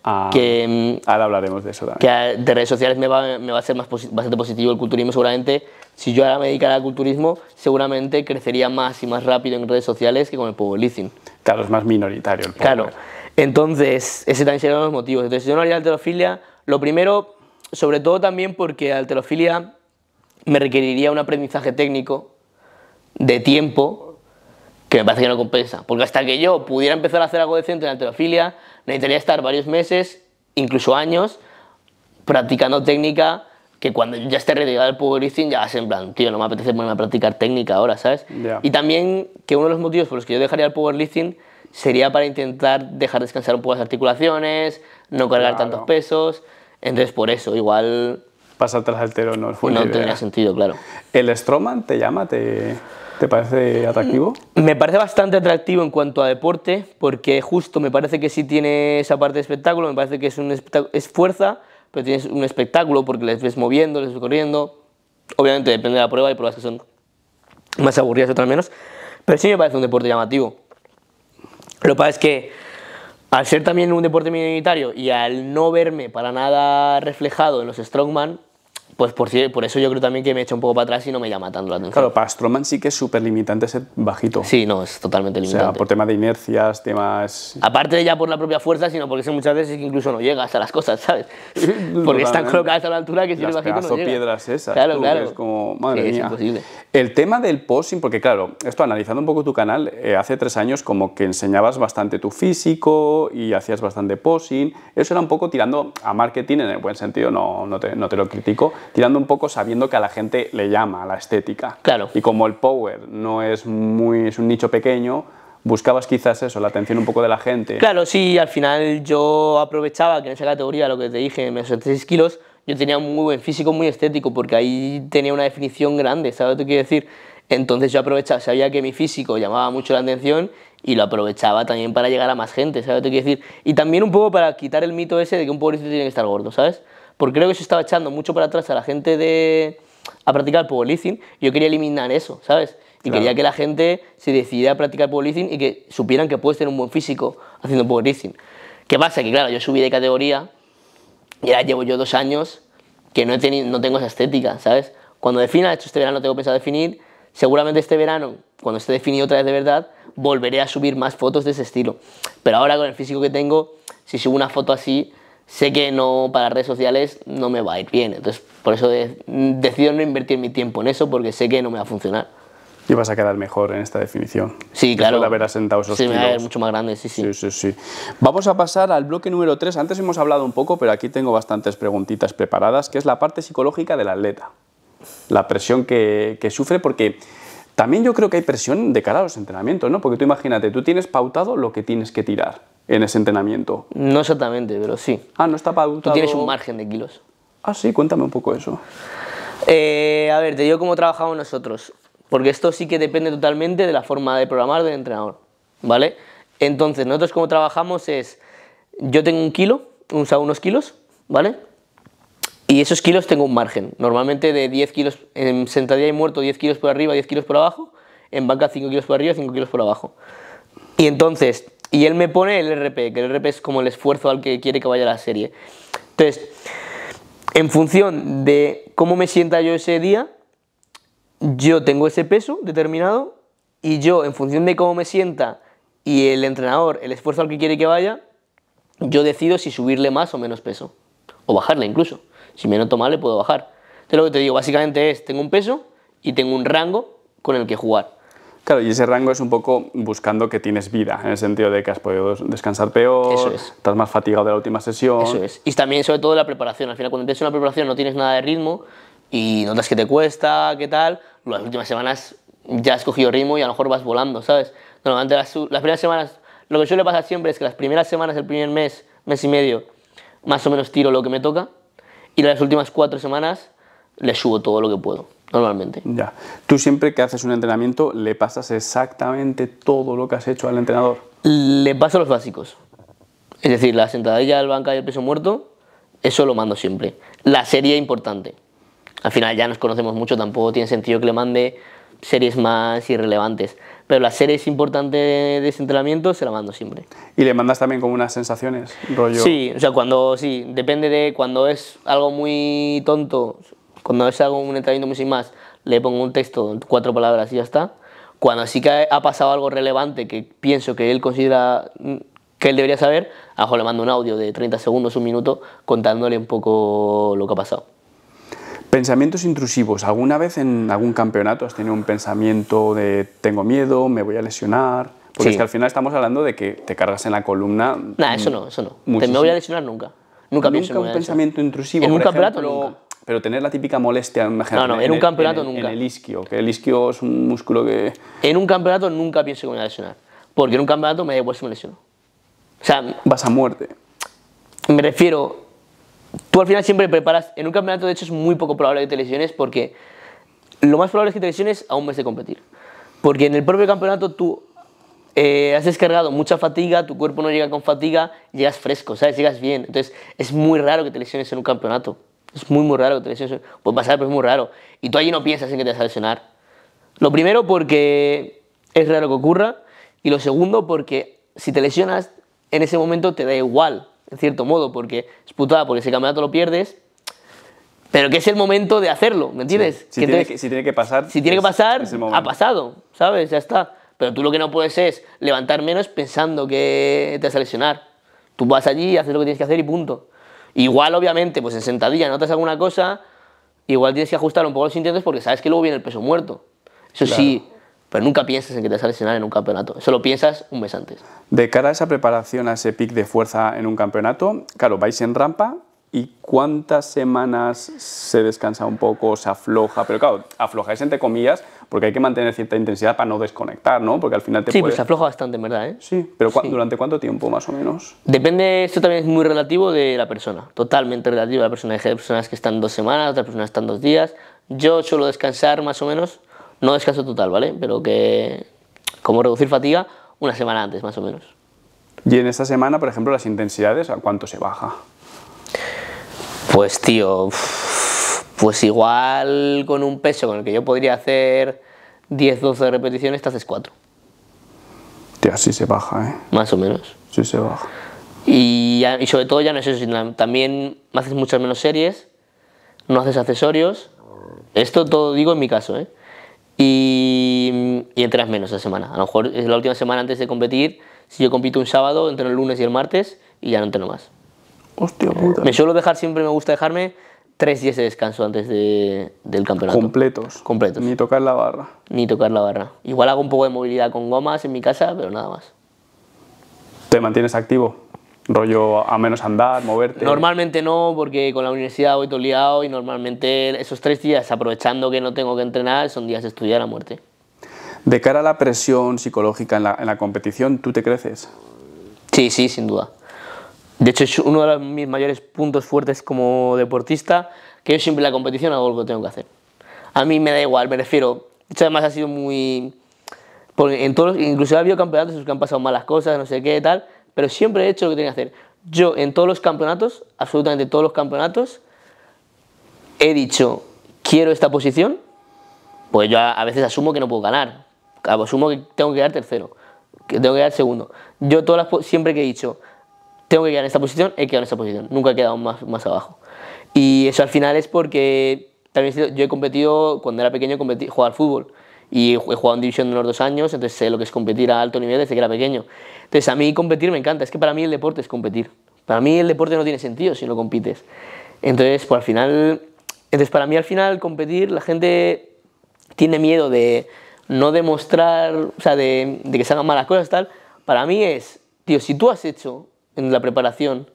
Ah, que, mm, ahora hablaremos de eso también. de redes sociales me va, a ser más bastante positivo el culturismo seguramente. Si yo ahora me dedicara al culturismo, seguramente crecería más y más rápido en redes sociales que con el powerlifting. Claro, es más minoritario el Claro. Entonces, ese también sería uno de los motivos. Entonces, yo no haría alterofilia. Lo primero, sobre todo también porque alterofilia me requeriría un aprendizaje técnico de tiempo que me parece que no compensa. Porque hasta que yo pudiera empezar a hacer algo decente en alterofilia, necesitaría estar varios meses, incluso años, practicando técnica que cuando ya esté retirado del powerlifting ya vas en plan, tío, no me apetece ponerme a practicar técnica ahora, ¿sabes? Y también que uno de los motivos por los que yo dejaría el powerlifting sería para intentar dejar descansar un poco las articulaciones, no cargar tantos pesos. Entonces, por eso, igual tras al altero no No tenía sentido, claro. ¿El Strongman te llama? ¿Te, ¿Te parece atractivo? Mm, me parece bastante atractivo en cuanto a deporte, porque justo me parece que sí tiene esa parte de espectáculo, me parece que es, un es fuerza, pero tienes un espectáculo porque les ves moviendo, les ves corriendo. Obviamente depende de la prueba, hay pruebas que son más aburridas, otras menos, pero sí me parece un deporte llamativo. Lo que pasa es que al ser también un deporte minoritario y al no verme para nada reflejado en los strongman, pues por, por eso yo creo también que me he hecho un poco para atrás y no me llama tanto la atención. Claro, para Stroman sí que es súper limitante ser bajito. Sí, no, es totalmente limitante. O sea, por tema de inercias, temas... Aparte ya por la propia fuerza, sino porque muchas veces que incluso no llegas a las cosas, ¿sabes? porque están colocadas a la altura que si eres bajito no llega. piedras esas. Claro, claro. Es como, madre mía. El tema del posing, porque claro, esto analizando un poco tu canal, eh, hace tres años como que enseñabas bastante tu físico y hacías bastante posing. Eso era un poco tirando a marketing en el buen sentido, no, no, no te lo critico tirando un poco sabiendo que a la gente le llama la estética. Claro. Y como el power no es muy es un nicho pequeño, buscabas quizás eso, la atención un poco de la gente. Claro, sí, al final yo aprovechaba que en esa categoría, lo que te dije, me tres kilos, yo tenía un muy buen físico, muy estético, porque ahí tenía una definición grande, ¿sabes lo que quiero decir? Entonces yo aprovechaba, sabía que mi físico llamaba mucho la atención y lo aprovechaba también para llegar a más gente, ¿sabes lo que quiero decir? Y también un poco para quitar el mito ese de que un pobrecito tiene que estar gordo, ¿sabes? porque creo que eso estaba echando mucho para atrás a la gente de a practicar powerlifting, yo quería eliminar eso, ¿sabes? Y quería que la gente se decidiera a practicar powerlifting y que supieran que puedes tener un buen físico haciendo powerlifting. ¿Qué pasa? Que claro, yo subí de categoría y ahora llevo yo dos años que no, tengo esa estética, ¿sabes? Cuando defina, de hecho este verano tengo pensado definir, seguramente este verano, cuando esté definido otra vez de verdad, volveré a subir más fotos de ese estilo. Pero ahora con el físico que tengo, si subo una foto así, sé que no para redes sociales no me va a ir bien. Entonces, por eso decido no invertir mi tiempo en eso porque sé que no me va a funcionar. Y vas a quedar mejor en esta definición. Sí, claro. De haber asentado esos sí, me va a mucho más grande, sí, sí. Sí, sí, sí. Vamos a pasar al bloque número 3. Antes hemos hablado un poco, pero aquí tengo bastantes preguntitas preparadas, que es la parte psicológica del atleta. La presión que, que sufre, porque también yo creo que hay presión de cara a los entrenamientos, ¿no? Porque tú imagínate, tú tienes pautado lo que tienes que tirar en ese entrenamiento. No exactamente, pero sí. Ah, no está pautado. Tú tienes un margen de kilos. Ah, sí, cuéntame un poco eso. Eh, a ver, te digo cómo trabajamos nosotros, porque esto sí que depende totalmente de la forma de programar del entrenador, ¿vale? Entonces, nosotros cómo trabajamos es, yo tengo un kilo, Usa unos kilos, ¿vale? Y esos kilos tengo un margen, normalmente de 10 kilos, en sentadilla y muerto 10 kilos por arriba, 10 kilos por abajo, en banca 5 kilos por arriba, 5 kilos por abajo. Y entonces, y él me pone el RP, que el RP es como el esfuerzo al que quiere que vaya la serie. Entonces, en función de cómo me sienta yo ese día, yo tengo ese peso determinado y yo, en función de cómo me sienta y el entrenador, el esfuerzo al que quiere que vaya, yo decido si subirle más o menos peso. O bajarle incluso. Si me noto mal, le puedo bajar. Entonces lo que te digo básicamente es, tengo un peso y tengo un rango con el que jugar. Claro, y ese rango es un poco buscando que tienes vida, en el sentido de que has podido descansar peor, estás más fatigado de la última sesión. Eso es. Y también, sobre todo, la preparación. Al final, cuando empiezas una preparación no tienes nada de ritmo y notas que te cuesta, qué tal. Las últimas semanas ya has cogido ritmo y a lo mejor vas volando, ¿sabes? Normalmente las, las primeras semanas, lo que suele pasar siempre es que las primeras semanas, el primer mes, mes y medio, más o menos tiro lo que me toca y las últimas cuatro semanas le subo todo lo que puedo, normalmente. Ya. ¿Tú siempre que haces un entrenamiento le pasas exactamente todo lo que has hecho al entrenador? Le paso los básicos. Es decir, la sentadilla, el banca y el peso muerto, eso lo mando siempre. La serie importante. Al final ya nos conocemos mucho, tampoco tiene sentido que le mande series más irrelevantes. Pero la serie es importante de ese entrenamiento, se la mando siempre. ¿Y le mandas también como unas sensaciones, rollo? Sí, o sea, cuando, sí, depende de cuando es algo muy tonto, cuando veces hago un entrenamiento sin más, le pongo un texto, cuatro palabras y ya está. Cuando sí que ha pasado algo relevante que pienso que él considera mm, que él debería saber, a le mando un audio de 30 segundos, un minuto, contándole un poco lo que ha pasado. Pensamientos intrusivos. ¿Alguna vez en algún campeonato has tenido un pensamiento de tengo miedo, me voy a lesionar? Porque es que al final estamos hablando de que te cargas en la columna. Mm, no, eso no, eso no. me voy a lesionar nunca. Nunca, nunca pienso un pensamiento intrusivo. En un campeonato pero tener la típica molestia, No, no, en, un campeonato nunca. En el isquio, que el isquio es un músculo que. En un campeonato nunca pienso que me voy a lesionar. Porque en un campeonato me da igual si me lesiono. O sea. Vas a muerte. Me refiero. Tú al final siempre preparas. En un campeonato, de hecho, es muy poco probable que te lesiones porque lo más probable es que te lesiones a un mes de competir. Porque en el propio campeonato tú eh, has descargado mucha fatiga, tu cuerpo no llega con fatiga, llegas fresco, ¿sabes? Llegas bien. Entonces es muy raro que te lesiones en un campeonato. Es muy, muy raro que te lesiones. Puede pasar, pero es muy raro. Y tú allí no piensas en que te vas a lesionar. Lo primero porque es raro que ocurra. Y lo segundo porque si te lesionas, en ese momento te da igual, en cierto modo, porque es putada, porque ese campeonato lo pierdes. Pero que es el momento de hacerlo, ¿me entiendes? Si, tiene que, pasar. Si tiene que pasar, ha pasado, ¿sabes? Ya está. Pero tú lo que no puedes es levantar menos pensando que te vas a lesionar. Tú vas allí, haces lo que tienes que hacer y punto. Igual, obviamente, pues en sentadilla notas alguna cosa, igual tienes que ajustar un poco los intentos porque sabes que luego viene el peso muerto. Eso sí, pero nunca piensas en que te vas a lesionar en un campeonato. Eso lo piensas un mes antes. De cara a esa preparación, a ese pic de fuerza en un campeonato, claro, vais en rampa, ¿Y cuántas semanas se descansa un poco, se afloja? Pero claro, aflojáis entre comillas, porque hay que mantener cierta intensidad para no desconectar, ¿no? Porque al final te Sí, pues se afloja bastante, en verdad, ¿eh? Sí, pero ¿durante cuánto tiempo más o menos? Depende, esto también es muy relativo de la persona, totalmente relativo a la persona. Hay personas que están dos semanas, otras personas están dos días. Yo suelo descansar más o menos, no descanso total, ¿vale? Pero que, como reducir fatiga, una semana antes más o menos. Y en esta semana, por ejemplo, las intensidades, ¿a cuánto se baja? Pues tío, pues igual con un peso con el que yo podría hacer 10, 12 repeticiones, te haces 4. Y así se baja, ¿eh? Más o menos. Sí se baja. Y, sobre todo ya no es eso, también haces muchas menos series, no haces accesorios. Esto todo digo en mi caso, ¿eh? Y, y entrenas menos la semana. A lo mejor es la última semana antes de competir. Si yo compito un sábado, entreno el lunes y el martes y ya no entreno más. Hostia puta. Me suelo dejar, siempre me gusta dejarme tres días de descanso antes del campeonato. Completos. Completos. Ni tocar la barra. Ni tocar la barra. Igual hago un poco de movilidad con gomas en mi casa, pero nada más. ¿Te mantienes activo? Rollo a menos andar, moverte. Normalmente no, porque con la universidad voy todo liado y normalmente esos tres días, aprovechando que no tengo que entrenar, son días de estudiar a muerte. De cara a la presión psicológica en la competición, ¿tú te creces? Sí, sí, sin duda. De hecho, es uno de mis mayores puntos fuertes como deportista, que yo siempre en la competición hago lo que tengo que hacer. A mí me da igual, me refiero. De hecho, además ha sido muy... en todos, incluso ha habido campeonatos en los que han pasado malas cosas, no sé qué, tal, pero siempre he hecho lo que tenía que hacer. Yo en todos los campeonatos, absolutamente todos los campeonatos, he dicho, quiero esta posición, pues yo a veces asumo que no puedo ganar, asumo que tengo que quedar tercero, que tengo que quedar segundo. Yo todas siempre que he dicho, tengo que quedar en esta posición, he quedado en esta posición, nunca he quedado más, más abajo. Y eso al final es porque también yo he competido, cuando era pequeño jugar jugaba al fútbol y he jugado en división de los dos años, entonces sé lo que es competir a alto nivel desde que era pequeño. Entonces a mí competir me encanta, es que para mí el deporte es competir. Para mí el deporte no tiene sentido si no compites. Entonces, pues al final, entonces para mí al final competir, la gente tiene miedo de no demostrar, o sea, de, de que se hagan malas cosas tal. Para mí es, tío, si tú has hecho en la preparación,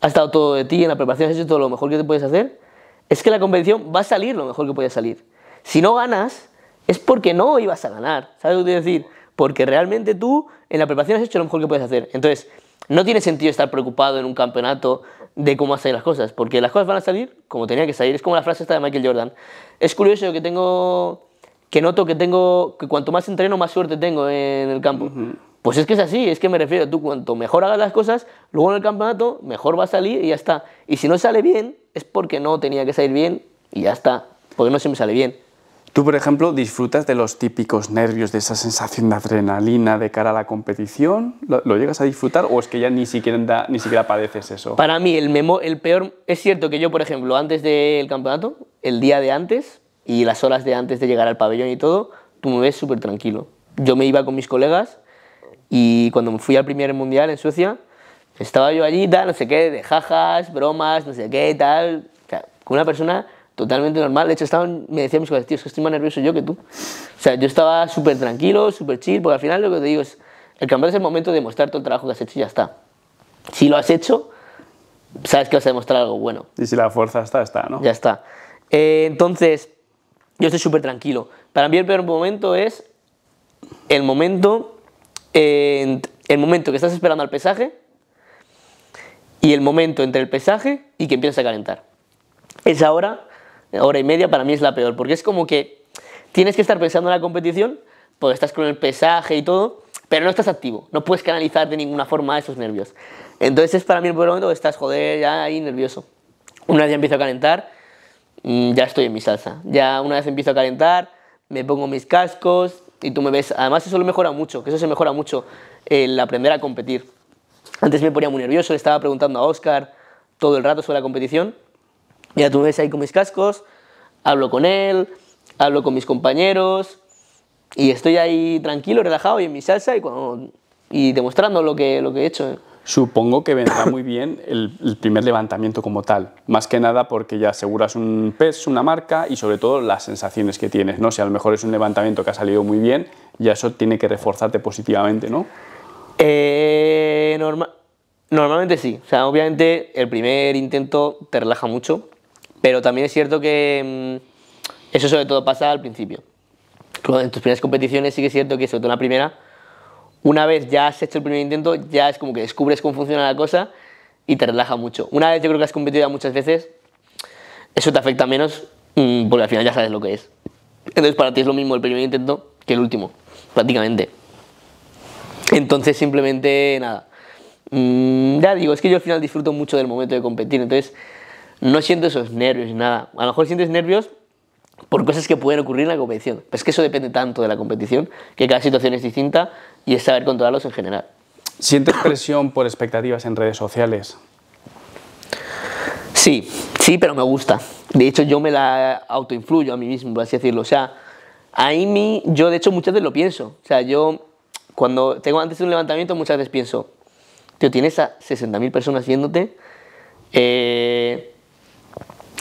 has estado todo de ti, en la preparación has hecho todo lo mejor que te puedes hacer, es que la competición va a salir lo mejor que puede salir. Si no ganas, es porque no ibas a ganar, ¿sabes lo que quiero decir? Porque realmente tú en la preparación has hecho lo mejor que puedes hacer. Entonces, no tiene sentido estar preocupado en un campeonato de cómo hacer las cosas, porque las cosas van a salir como tenían que salir. Es como la frase esta de Michael Jordan. Es curioso que tengo, que noto que tengo, que cuanto más entreno, más suerte tengo en el campo. Pues es que es así, es que me refiero, tú cuanto mejor hagas las cosas, luego en el campeonato mejor va a salir y ya está. Y si no sale bien, es porque no tenía que salir bien y ya está, porque no siempre sale bien. Tú, por ejemplo, disfrutas de los típicos nervios, de esa sensación de adrenalina de cara a la competición. ¿Lo, llegas a disfrutar o es que ya ni siquiera, ni siquiera padeces eso? Para mí, el, memo, el peor. Es cierto que yo, por ejemplo, antes del campeonato, el día de antes y las horas de antes de llegar al pabellón y todo, tú me ves súper tranquilo. Yo me iba con mis colegas y cuando me fui al primer mundial en Suecia, estaba yo allí, tal, no sé qué, de jajas, bromas, no sé qué, tal. con una persona totalmente normal. De hecho, estaban, me decían mis colegas, tío, es que estoy más nervioso yo que tú. O sea, yo estaba súper tranquilo, súper chill, porque al final lo que te digo es, el campeonato es el momento de mostrar todo el trabajo que has hecho y ya está. Si lo has hecho, sabes que vas a demostrar algo bueno. Y si la fuerza está, está, ¿no? Ya está. Eh, entonces, yo estoy súper tranquilo. Para mí el peor momento es el momento en el momento que estás esperando al pesaje y el momento entre el pesaje y que empieza a calentar. Esa hora, hora y media, para mí es la peor, porque es como que tienes que estar pensando en la competición, porque estás con el pesaje y todo, pero no estás activo, no puedes canalizar de ninguna forma esos nervios. Entonces es para mí el peor momento, estás joder, ya ahí nervioso. Una vez empiezo a calentar, mm, ya estoy en mi salsa. Ya una vez empiezo a calentar, me pongo mis cascos, y tú me ves. Además, eso lo mejora mucho, que eso se mejora mucho, el aprender a competir. Antes me ponía muy nervioso, le estaba preguntando a Oscar todo el rato sobre la competición. Y tú me ves ahí con mis cascos, hablo con él, hablo con mis compañeros y estoy ahí tranquilo, relajado y en mi salsa y, cuando, y demostrando lo que, lo que he hecho supongo que vendrá muy bien el, primer levantamiento como tal. Más que nada porque ya aseguras un peso, una marca y sobre todo las sensaciones que tienes, ¿no? Si a lo mejor es un levantamiento que ha salido muy bien, ya eso tiene que reforzarte positivamente, ¿no? Eh, normalmente sí. sea, obviamente el primer intento te relaja mucho, pero también es cierto que mm, eso sobre todo pasa al principio. En tus primeras competiciones sí que es cierto que sobre todo en la primera una vez ya has hecho el primer intento, ya es como que descubres cómo funciona la cosa y te relaja mucho. Una vez yo creo que has competido ya muchas veces, eso te afecta menos mm, porque al final ya sabes lo que es. Entonces para ti es lo mismo el primer intento que el último, prácticamente. Entonces simplemente nada. Mm, ya digo, es que yo al final disfruto mucho del momento de competir, entonces no siento esos nervios ni nada. A lo mejor sientes nervios por cosas que pueden ocurrir en la competición. Pero es que eso depende tanto de la competición que cada situación es distinta y es saber controlarlos en general. ¿Sientes presión por expectativas en redes sociales? Sí, sí, pero me gusta. De hecho, yo me la autoinfluyo a mí mismo, por así decirlo. O sea, ahí mí, yo de hecho muchas veces lo pienso. O sea, yo cuando tengo antes de un levantamiento muchas veces pienso, tío, tienes a 60.000 personas viéndote. Eh,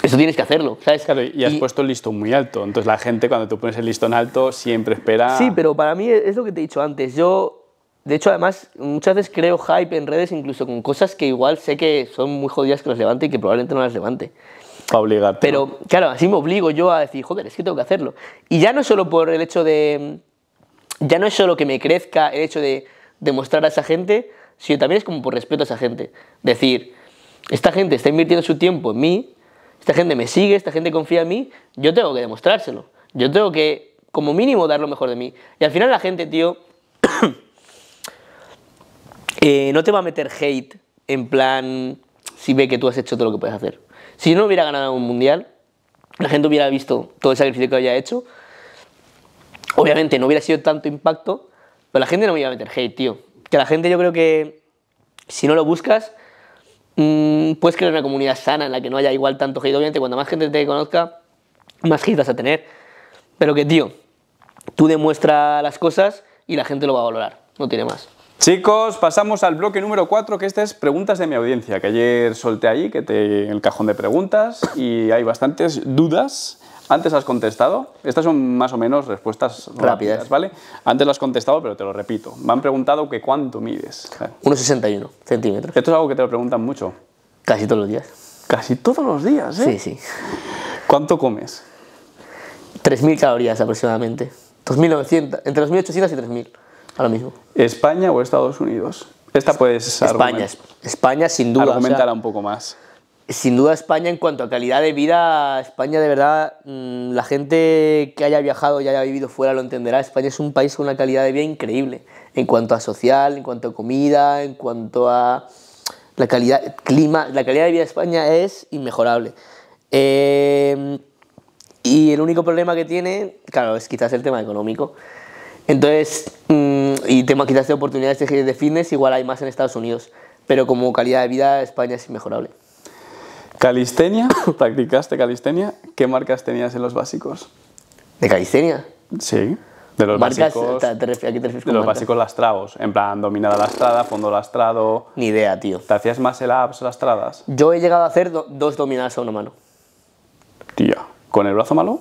eso tienes que hacerlo, ¿sabes? Claro, y has puesto el listón muy alto. Entonces la gente cuando tú pones el listón alto siempre espera... Sí, pero para mí es lo que te he dicho antes. Yo, de hecho, además, muchas veces creo hype en redes incluso con cosas que igual sé que son muy jodidas que las levante y que probablemente no las levante. Para obligarte. Pero, claro, así me obligo yo a decir, joder, es que tengo que hacerlo. Y ya no solo por el hecho de... Ya no es solo que me crezca el hecho de demostrar a esa gente, sino también es como por respeto a esa gente. Decir, esta gente está invirtiendo su tiempo en mí esta gente me sigue, esta gente confía en mí, yo tengo que demostrárselo. Yo tengo que, como mínimo, dar lo mejor de mí. Y al final la gente, tío, eh, no te va a meter hate en plan si ve que tú has hecho todo lo que puedes hacer. Si yo no hubiera ganado un mundial, la gente hubiera visto todo el sacrificio que había hecho. Obviamente no hubiera sido tanto impacto, pero la gente no me iba a meter hate, tío. Que la gente yo creo que si no lo buscas, Mm, puedes crear una comunidad sana en la que no haya igual tanto hate. Obviamente, cuando más gente te conozca, más hate a tener. Pero que, tío, tú demuestra las cosas y la gente lo va a valorar. No tiene más. Chicos, pasamos al bloque número 4, que este es preguntas de mi audiencia, que ayer solté ahí, que te el cajón de preguntas, y hay bastantes dudas antes has contestado. Estas son más o menos respuestas rápidas, ¿vale? Antes lo has contestado, pero te lo repito. Me han preguntado que cuánto mides. 1,61 centímetros. Esto es algo que te lo preguntan mucho. Casi todos los días. Casi todos los días, ¿eh? Sí, sí. ¿Cuánto comes? 3.000 calorías aproximadamente. 2.900, entre 2.800 y 3.000, lo mismo. ¿España o Estados Unidos? Esta puedes España, España sin duda. Aumentará un poco más. Sin duda España en cuanto a calidad de vida, España de verdad, mm, la gente que haya viajado y haya vivido fuera lo entenderá, España es un país con una calidad de vida increíble, en cuanto a social, en cuanto a comida, en cuanto a la calidad, clima, la calidad de vida de España es inmejorable. Eh, y el único problema que tiene, claro, es quizás el tema económico. Entonces, mm, y tema quizás de oportunidades de fitness, igual hay más en Estados Unidos, pero como calidad de vida España es inmejorable. ¿Calistenia? ¿Practicaste calistenia? ¿Qué marcas tenías en los básicos? ¿De calistenia? Sí. De los básicos. ¿te, De los básicos lastrados. En plan, dominada lastrada, fondo lastrado. Ni idea, tío. ¿Te hacías más el abs lastradas? Yo he llegado a hacer dos dominadas a una mano. Tía. ¿Con el brazo malo?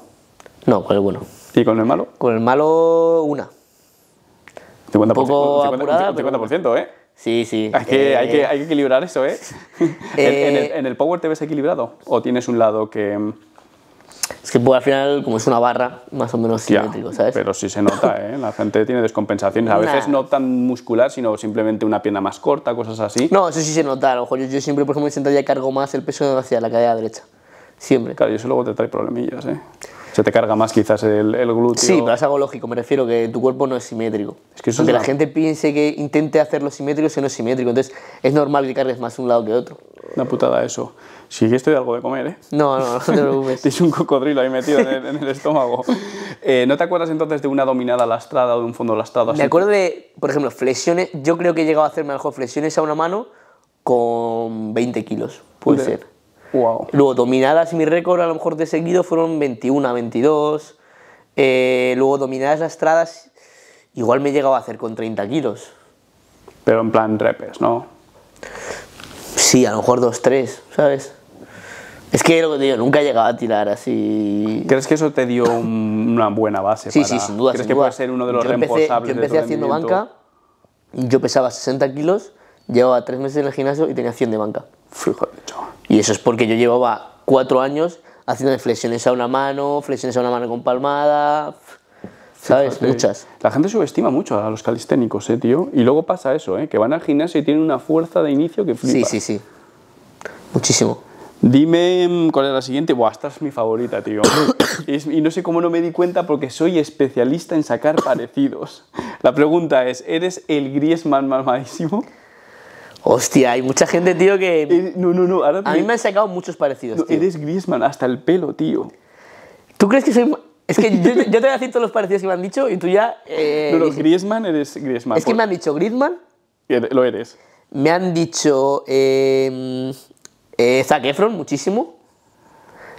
No, con el bueno. ¿Y con el malo? Con el malo, una. un poco apurada, pero... 50% ¿eh? Sí, sí. Hay que, eh, hay equilibrar eso, ¿eh? ¿eh? en, el, Power te ves equilibrado? ¿O tienes un lado que...? Mm, es que al final, como es una barra, más o menos simétrico, ¿sabes? Pero sí se nota, ¿eh? La gente tiene descompensaciones. A veces no tan muscular, sino simplemente una pierna más corta, cosas así. No, eso sí se nota. A lo mejor yo, siempre, por ejemplo, me sentaría cargo más el peso hacia la cadera derecha. Siempre. Claro, y eso luego te trae problemillas, ¿eh? se te carga más quizás el, glúteo. Sí, pero es algo lógico, me refiero que tu cuerpo no es simétrico. Es que eso Aunque la... gente piense que intente hacerlo simétrico, si no es simétrico, entonces es normal que cargues más un lado que otro. Una putada eso. Si esto de algo de comer, ¿eh? No, no, no te preocupes. Tienes un cocodrilo ahí metido en el, estómago. Eh, ¿No te acuerdas entonces de una dominada lastrada o de un fondo lastrado? Así? Me acuerdo de, por ejemplo, flexiones. Yo creo que he llegado a hacerme a mejor flexiones a una mano con 20 kilos, puede ser. Luego dominadas, mi récord a lo mejor de seguido fueron 21, 22. Eh, luego dominadas las estradas, igual me he llegado a hacer con 30 kilos. Pero en plan repes, ¿no? Sí, a lo mejor 2, 3, ¿sabes? Es que lo que te digo, nunca he llegado a tirar así. ¿Crees que eso te dio una buena base? Sí, sí, sin duda. ¿Crees que puede ser uno de los yo empecé, Yo empecé haciendo banca, yo pesaba 60 kilos, llevaba 3 meses en el gimnasio y tenía 100 de banca y eso es porque yo llevaba cuatro años haciendo flexiones a una mano, flexiones a una mano con palmada, ¿sabes? Muchas. La gente subestima mucho a los calisténicos, ¿eh, tío? Y luego pasa eso, ¿eh? Que van al gimnasio y tienen una fuerza de inicio que flipa. Sí, sí, sí. Muchísimo. Dime mm, cuál es la siguiente. Buah, esta es mi favorita, tío. y no sé cómo no me di cuenta porque soy especialista en sacar parecidos. La pregunta es, ¿eres el Griezmann malísimo? Hostia, hay mucha gente, tío, que. no, no, no. a mí me han sacado muchos parecidos. tío. Eres Griezmann, hasta el pelo, tío. ¿Tú crees que soy.? Es que yo, te voy a decir todos los parecidos que me han dicho y tú ya. Eh, no, no, Griezmann eres Griezmann. Es que me han dicho Griezmann. Er, lo eres. Me han dicho. Em, eh, Zac Efron, muchísimo.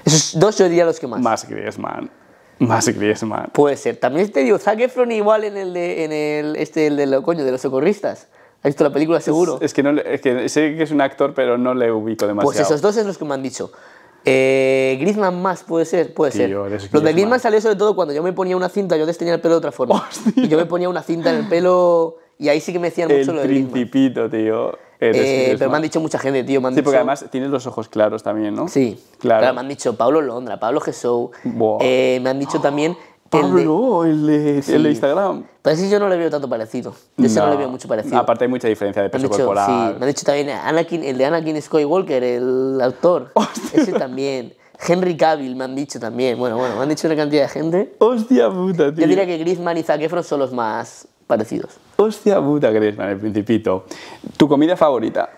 Esos dos yo diría los que más. Más Griezmann. Más Griezmann. Puede ser. También te digo Zac Efron igual en el de. En el, este, el coño, de los socorristas. ¿Has visto la película seguro? Es, que que sé que es un actor, pero no le ubico demasiado. Pues esos dos es los que me han dicho. Eh, Griezmann más, puede ser, puede ser. Lo de Griezmann salió sobre todo cuando yo me ponía una cinta, yo antes tenía el pelo de otra forma. Y yo me ponía una cinta en el pelo y ahí sí que me decían mucho lo de principito, tío. Eh, pero me han dicho mucha gente, tío. sí, porque además tienes los ojos claros también, ¿no? Sí, claro. me han dicho Pablo Londra, Pablo jesús eh, me han dicho también pero no, el de, el Instagram. Pero ese yo no le veo tanto parecido. Yo no. le veo mucho parecido. Aparte hay mucha diferencia de peso corporal. Sí, me han dicho también Anakin, el de Anakin Skywalker, el autor. Hostia. Ese también. Henry Cavill me han dicho también. Bueno, bueno, me han dicho una cantidad de gente. Hostia puta, tío. Yo diría que Griezmann y Zac Efron son los más parecidos. Hostia puta, Griezmann, el principito. ¿Tu comida favorita?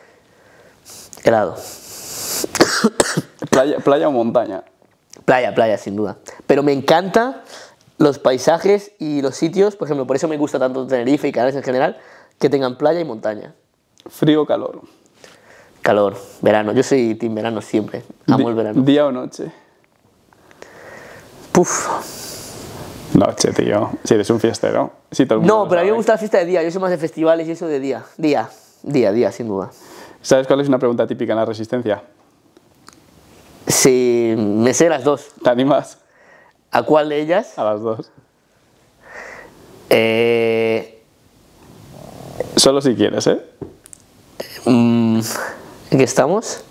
Helado. playa o montaña? Playa, playa, sin duda. Pero me encanta los paisajes y los sitios, por ejemplo, por eso me gusta tanto Tenerife y Canarias en general, que tengan playa y montaña. Frío o calor. Calor, verano. Yo soy team verano siempre. Amo el verano. Día o noche. Puf. Noche, tío. Si eres un fiestero. Si no, pero a mí me gusta la fiesta de día. Yo soy más de festivales y eso de día. Día, día, día, sin duda. ¿Sabes cuál es una pregunta típica en la resistencia? Sí, me sé las dos. ¿Te animas? ¿A cuál de ellas? A las dos. Eh, Solo si quieres, ¿eh? Mm, ¿En qué estamos?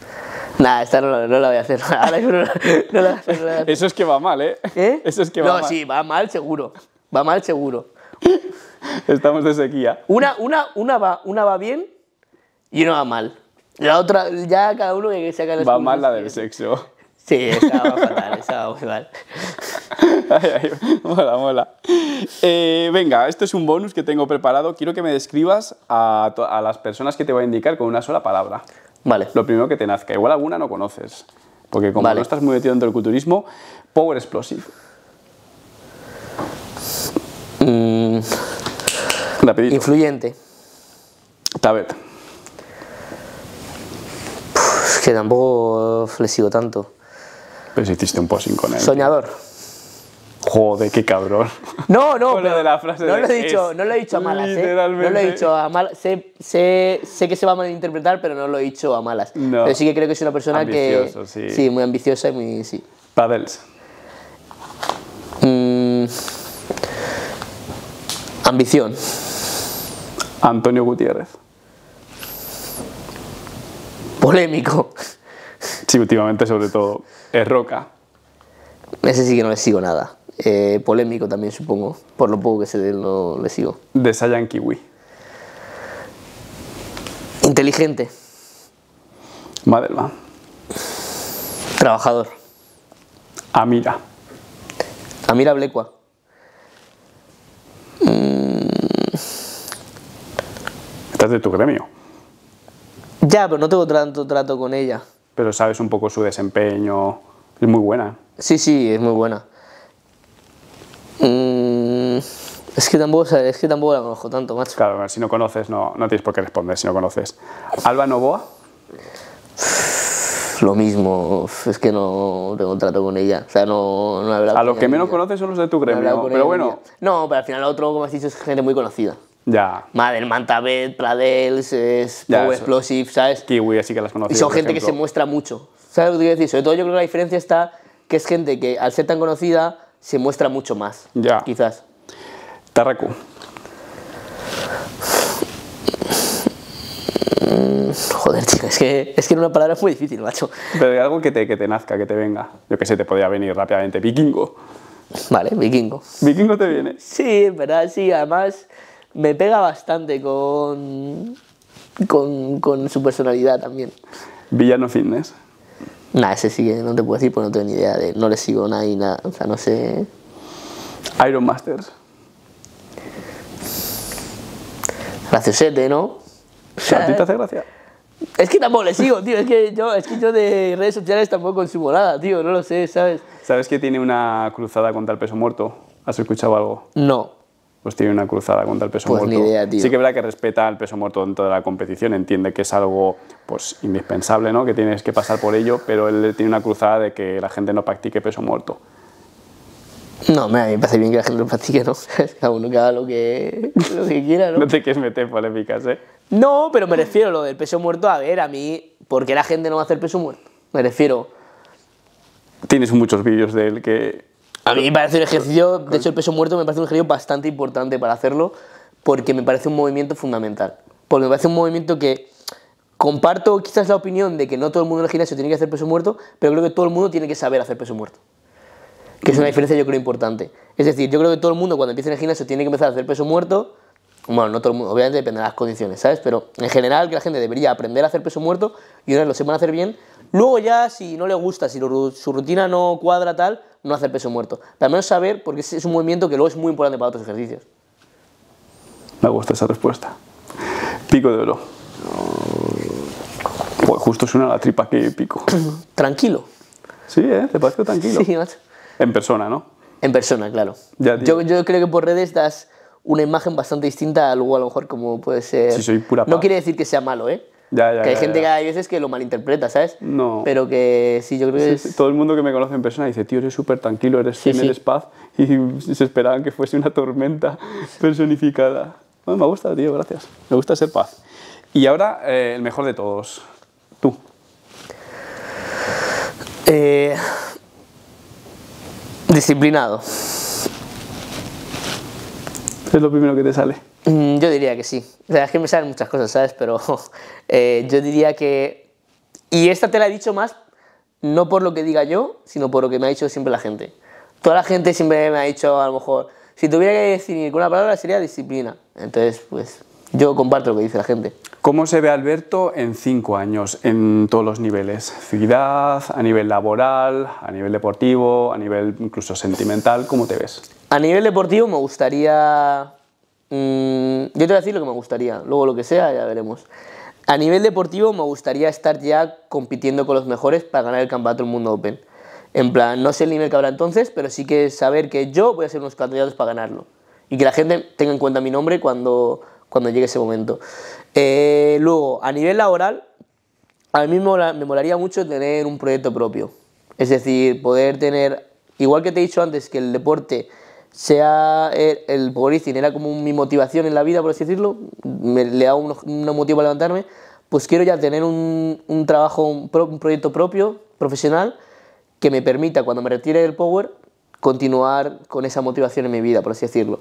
Nada, esta no, la voy a hacer. Ahora la, Eso es que va mal, ¿eh? ¿Eh? Eso es que va mal. No, sí, va mal seguro. Va mal seguro. Estamos de sequía. Una, una, una, va, una va bien y una va mal. La otra, ya cada uno que saca las Va mal la del sexo. Sí, esa esa va muy mal mola, mola. Eh, venga, esto es un bonus que tengo preparado. Quiero que me describas a, las personas que te voy a indicar con una sola palabra. Vale. Lo primero que te nazca. Igual alguna no conoces. Porque como no estás muy metido dentro del culturismo, Power Explosive. Mm. Influyente. Tabet. que tampoco le sigo tanto. Pero si hiciste un posing con él. Soñador. Joder, qué cabrón. No, no. Pero, no, lo he dicho, no lo he dicho a malas. Literalmente. ¿eh? No lo he dicho a malas. Sé, sé, que se va a malinterpretar, pero no lo he dicho a malas. Pero sí que creo que es una persona que. Sí. sí, muy ambiciosa y muy. Sí. Padels. Mm. ambición. Antonio Gutiérrez. Polémico. Sí, últimamente sobre todo. Es roca. Ese sí que no le sigo nada. Eh, polémico también, supongo, por lo poco que se no le sigo. De Sayan Kiwi. Inteligente. Madelma. Trabajador. Amira. Amira Blecua. Mm. Estás de tu gremio. Ya, pero no tengo tanto trato con ella. Pero sabes un poco su desempeño. Es muy buena. Sí, sí, es muy buena. Mm, es que tampoco es que tampoco la conozco tanto, macho. Claro, si no conoces, no, no tienes por qué responder si no conoces. ¿Alba Novoa? Lo mismo, es que no tengo trato con ella. O sea, no, no he hablado A los que menos conoces son los de tu gremio, pero bueno. No, pero al final otro, como has dicho, es gente muy conocida. Ya. Madel, Mantabet, Pradels, es Power Explosive, ¿sabes? Kiwi, así que las conoces. Y son gente que se muestra mucho. ¿Sabes lo que quiero decir? Sobre todo yo creo que la diferencia está que es gente que al ser tan conocida se muestra mucho más. Ya. Quizás. Tarraku. Joder, chico, es que, es que en una palabra muy difícil, macho. Pero algo que te, nazca, que te venga. Yo que sé, te podría venir rápidamente. Vikingo. Vale, vikingo. ¿Vikingo te viene? Sí, en verdad, sí. Además, me pega bastante con, con, con su personalidad también. Villano Fitness. Nada, ese sí que eh, no te puedo decir porque no tengo ni idea de No le sigo nada y nada. O sea, no sé. Iron Masters. Graciosete, ¿no? ¿A ti te hace gracia? Es que tampoco le sigo, tío. Es que, yo, es que yo de redes sociales tampoco consumo nada, tío. No lo sé, ¿sabes? ¿Sabes que tiene una cruzada contra el peso muerto? ¿Has escuchado algo? No pues tiene una cruzada contra el peso pues muerto. Ni idea, tío. Sí que es verdad que respeta el peso muerto dentro de la competición, entiende que es algo pues indispensable, ¿no? Que tienes que pasar por ello, pero él tiene una cruzada de que la gente no practique peso muerto. No, a mí me parece bien que la gente lo practique, ¿no? Cada uno que haga lo que, lo quiera, ¿no? no te es meter polémicas, ¿eh? No, pero me refiero a lo del peso muerto, a ver, a mí, ¿por qué la gente no va a hacer peso muerto? Me refiero... Tienes muchos vídeos de él que a mí me parece un ejercicio, de hecho el peso muerto me parece un ejercicio bastante importante para hacerlo porque me parece un movimiento fundamental. Porque me parece un movimiento que comparto quizás la opinión de que no todo el mundo en el gimnasio tiene que hacer peso muerto, pero creo que todo el mundo tiene que saber hacer peso muerto. Que es una diferencia yo creo importante. Es decir, yo creo que todo el mundo cuando empieza en el gimnasio tiene que empezar a hacer peso muerto. Bueno, no todo el mundo, obviamente depende de las condiciones, ¿sabes? Pero en general que la gente debería aprender a hacer peso muerto y una vez lo sepan hacer bien, Luego ya, si no le gusta, si su rutina no cuadra tal, no hace peso muerto. también al saber, porque es un movimiento que luego es muy importante para otros ejercicios. Me gusta esa respuesta. Pico de oro. Pues justo suena la tripa que pico. tranquilo. Sí, ¿eh? Te parece tranquilo. Sí, En persona, ¿no? En persona, claro. yo, creo que por redes das una imagen bastante distinta a luego a lo mejor como puede ser... No quiere decir que sea malo, ¿eh? que hay gente que hay veces que lo malinterpreta, ¿sabes? No. Pero que sí, yo creo que es... Todo el mundo que me conoce en persona dice, tío, eres súper tranquilo, eres sí, eres paz. Y se esperaban que fuese una tormenta personificada. Bueno, me gusta, tío, gracias. Me gusta ser paz. Y ahora, eh, el mejor de todos. Tú. Eh, disciplinado. Es lo primero que te sale. Mm, yo diría que sí. O sea, es que me saben muchas cosas, ¿sabes? Pero eh, yo diría que... Y esta te la he dicho más, no por lo que diga yo, sino por lo que me ha dicho siempre la gente. Toda la gente siempre me ha dicho, a lo mejor, si tuviera que definir con una palabra sería disciplina. Entonces, pues yo comparto lo que dice la gente. ¿Cómo se ve Alberto en cinco años, en todos los niveles? Ciudad, a nivel laboral, a nivel deportivo, a nivel incluso sentimental, ¿cómo te ves? A nivel deportivo me gustaría Mm, yo te voy a decir lo que me gustaría, luego lo que sea ya veremos. A nivel deportivo me gustaría estar ya compitiendo con los mejores para ganar el campeonato del mundo open. En plan, no sé el nivel que habrá entonces, pero sí que saber que yo voy a ser unos candidatos para ganarlo. Y que la gente tenga en cuenta mi nombre cuando, cuando llegue ese momento. Eh, luego, a nivel laboral, a mí me molaría mucho tener un proyecto propio. Es decir, poder tener, igual que te he dicho antes, que el deporte sea eh, el, el powerlifting era como mi motivación en la vida, por así decirlo, me, le da un, motivo a levantarme, pues quiero ya tener un, un trabajo, un, proyecto propio, profesional, que me permita cuando me retire del power continuar con esa motivación en mi vida, por así decirlo.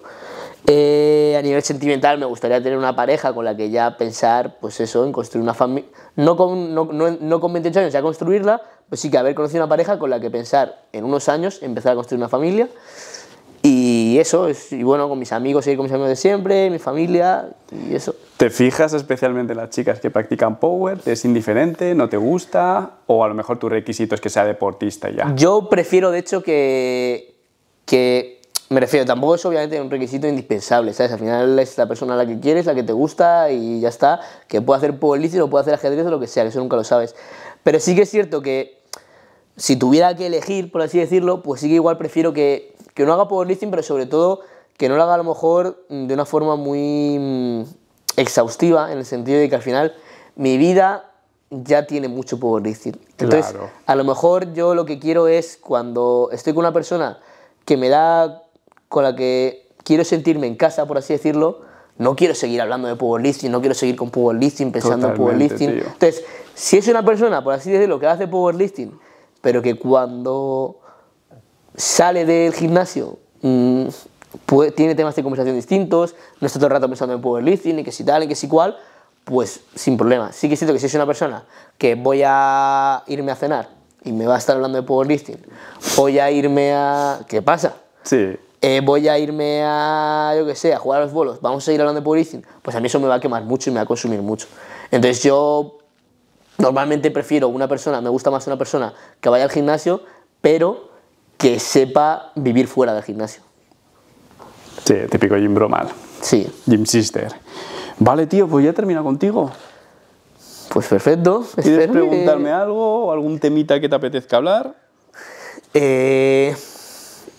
Eh, a nivel sentimental me gustaría tener una pareja con la que ya pensar, pues eso, en construir una familia, no con, no, no, no con 28 años ya construirla, pues sí que haber conocido una pareja con la que pensar en unos años empezar a construir una familia. Y eso, y bueno, con mis amigos, y con mis amigos de siempre, mi familia y eso. ¿Te fijas especialmente en las chicas que practican power? es indiferente? ¿No te gusta? ¿O a lo mejor tu requisito es que sea deportista ya? Yo prefiero, de hecho, que. que me refiero, tampoco es obviamente un requisito indispensable, ¿sabes? Al final es la persona a la que quieres, la que te gusta y ya está. Que pueda hacer policía o pueda hacer ajedrez o lo que sea, que eso nunca lo sabes. Pero sí que es cierto que si tuviera que elegir, por así decirlo, pues sí que igual prefiero que, no haga powerlifting, pero sobre todo que no lo haga a lo mejor mm, de una forma muy mm, exhaustiva, en el sentido de que al final mi vida ya tiene mucho powerlifting. Entonces, a lo mejor yo lo que quiero es cuando estoy con una persona que me da, con la que quiero sentirme en casa, por así decirlo, no quiero seguir hablando de powerlifting, no quiero seguir con powerlifting, pensando en powerlifting. Entonces, si es una persona, por así decirlo, que hace powerlifting, pero que cuando sale del gimnasio mm, tiene temas de conversación distintos, no está todo el rato pensando en powerlifting, y que si tal, y que si cual, pues sin problema. Sí que siento que si es una persona que voy a irme a cenar y me va a estar hablando de powerlifting, voy a irme a... ¿Qué pasa? Sí. Eh, voy a irme a, yo que sé, a jugar a los bolos, vamos a ir hablando de powerlifting, pues a mí eso me va a quemar mucho y me va a consumir mucho. Entonces yo normalmente prefiero una persona, me gusta más una persona que vaya al gimnasio, pero que sepa vivir fuera del gimnasio. Sí, típico Jim Bromal. Sí. Jim Sister. Vale, tío, pues ya termino contigo. Pues perfecto. ¿Quieres preguntarme algo o algún temita que te apetezca hablar? Eh...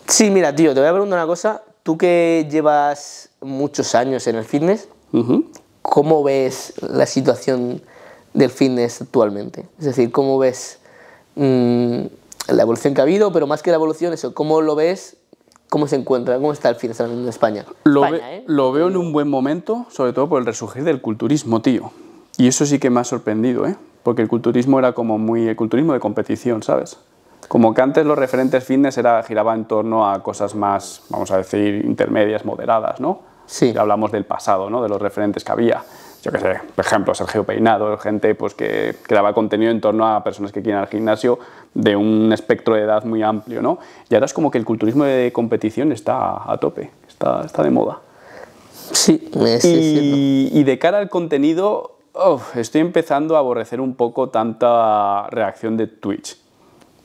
Sí, mira, tío, te voy a preguntar una cosa. Tú que llevas muchos años en el fitness, ¿cómo ves la situación del fitness actualmente. Es decir, cómo ves mm, la evolución que ha habido, pero más que la evolución, eso, cómo lo ves, cómo se encuentra, cómo está el fitness en España. ¿eh? Lo, veo en un buen momento, sobre todo por el resurgir del culturismo, tío. Y eso sí que me ha sorprendido, ¿eh? Porque el culturismo era como muy. el culturismo de competición, ¿sabes? Como que antes los referentes fitness era, giraba en torno a cosas más, vamos a decir, intermedias, moderadas, ¿no? Sí. hablamos del pasado, ¿no? De los referentes que había yo qué sé, por ejemplo, Sergio Peinado, gente pues, que creaba contenido en torno a personas que quieren al gimnasio de un espectro de edad muy amplio, ¿no? Y ahora es como que el culturismo de competición está a, tope, está, está de moda. Sí, me y, sí, y de cara al contenido, estoy empezando a aborrecer un poco tanta reacción de Twitch,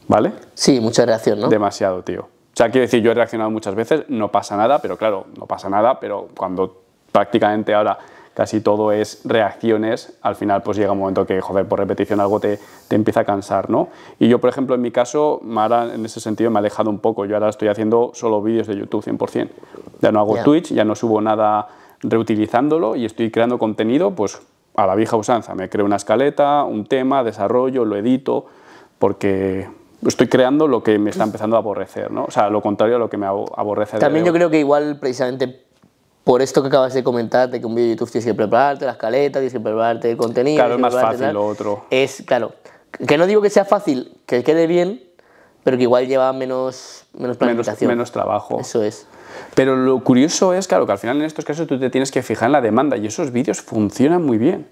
¿vale? Sí, mucha reacción, ¿no? Demasiado, tío. O sea, quiero decir, yo he reaccionado muchas veces, no pasa nada, pero claro, no pasa nada, pero cuando prácticamente ahora casi todo es reacciones, al final pues llega un momento que, joder, por repetición algo te, te empieza a cansar, ¿no? Y yo, por ejemplo, en mi caso, ahora en ese sentido me ha alejado un poco, yo ahora estoy haciendo solo vídeos de YouTube 100%, ya no hago Twitch, ya no subo nada reutilizándolo y estoy creando contenido pues a la vieja usanza, me creo una escaleta, un tema, desarrollo, lo edito, porque estoy creando lo que me está empezando a aborrecer, ¿no? O sea, lo contrario a lo que me aborrece. También yo creo que igual precisamente por esto que acabas de comentarte de que un vídeo de YouTube tienes que prepararte las caletas, tienes que prepararte el contenido. Claro, es más fácil lo otro. Es, claro, que no digo que sea fácil, que quede bien, pero que igual lleva menos, menos planificación. Menos, menos trabajo. Eso es. Pero lo curioso es, claro, que al final en estos casos tú te tienes que fijar en la demanda y esos vídeos funcionan muy bien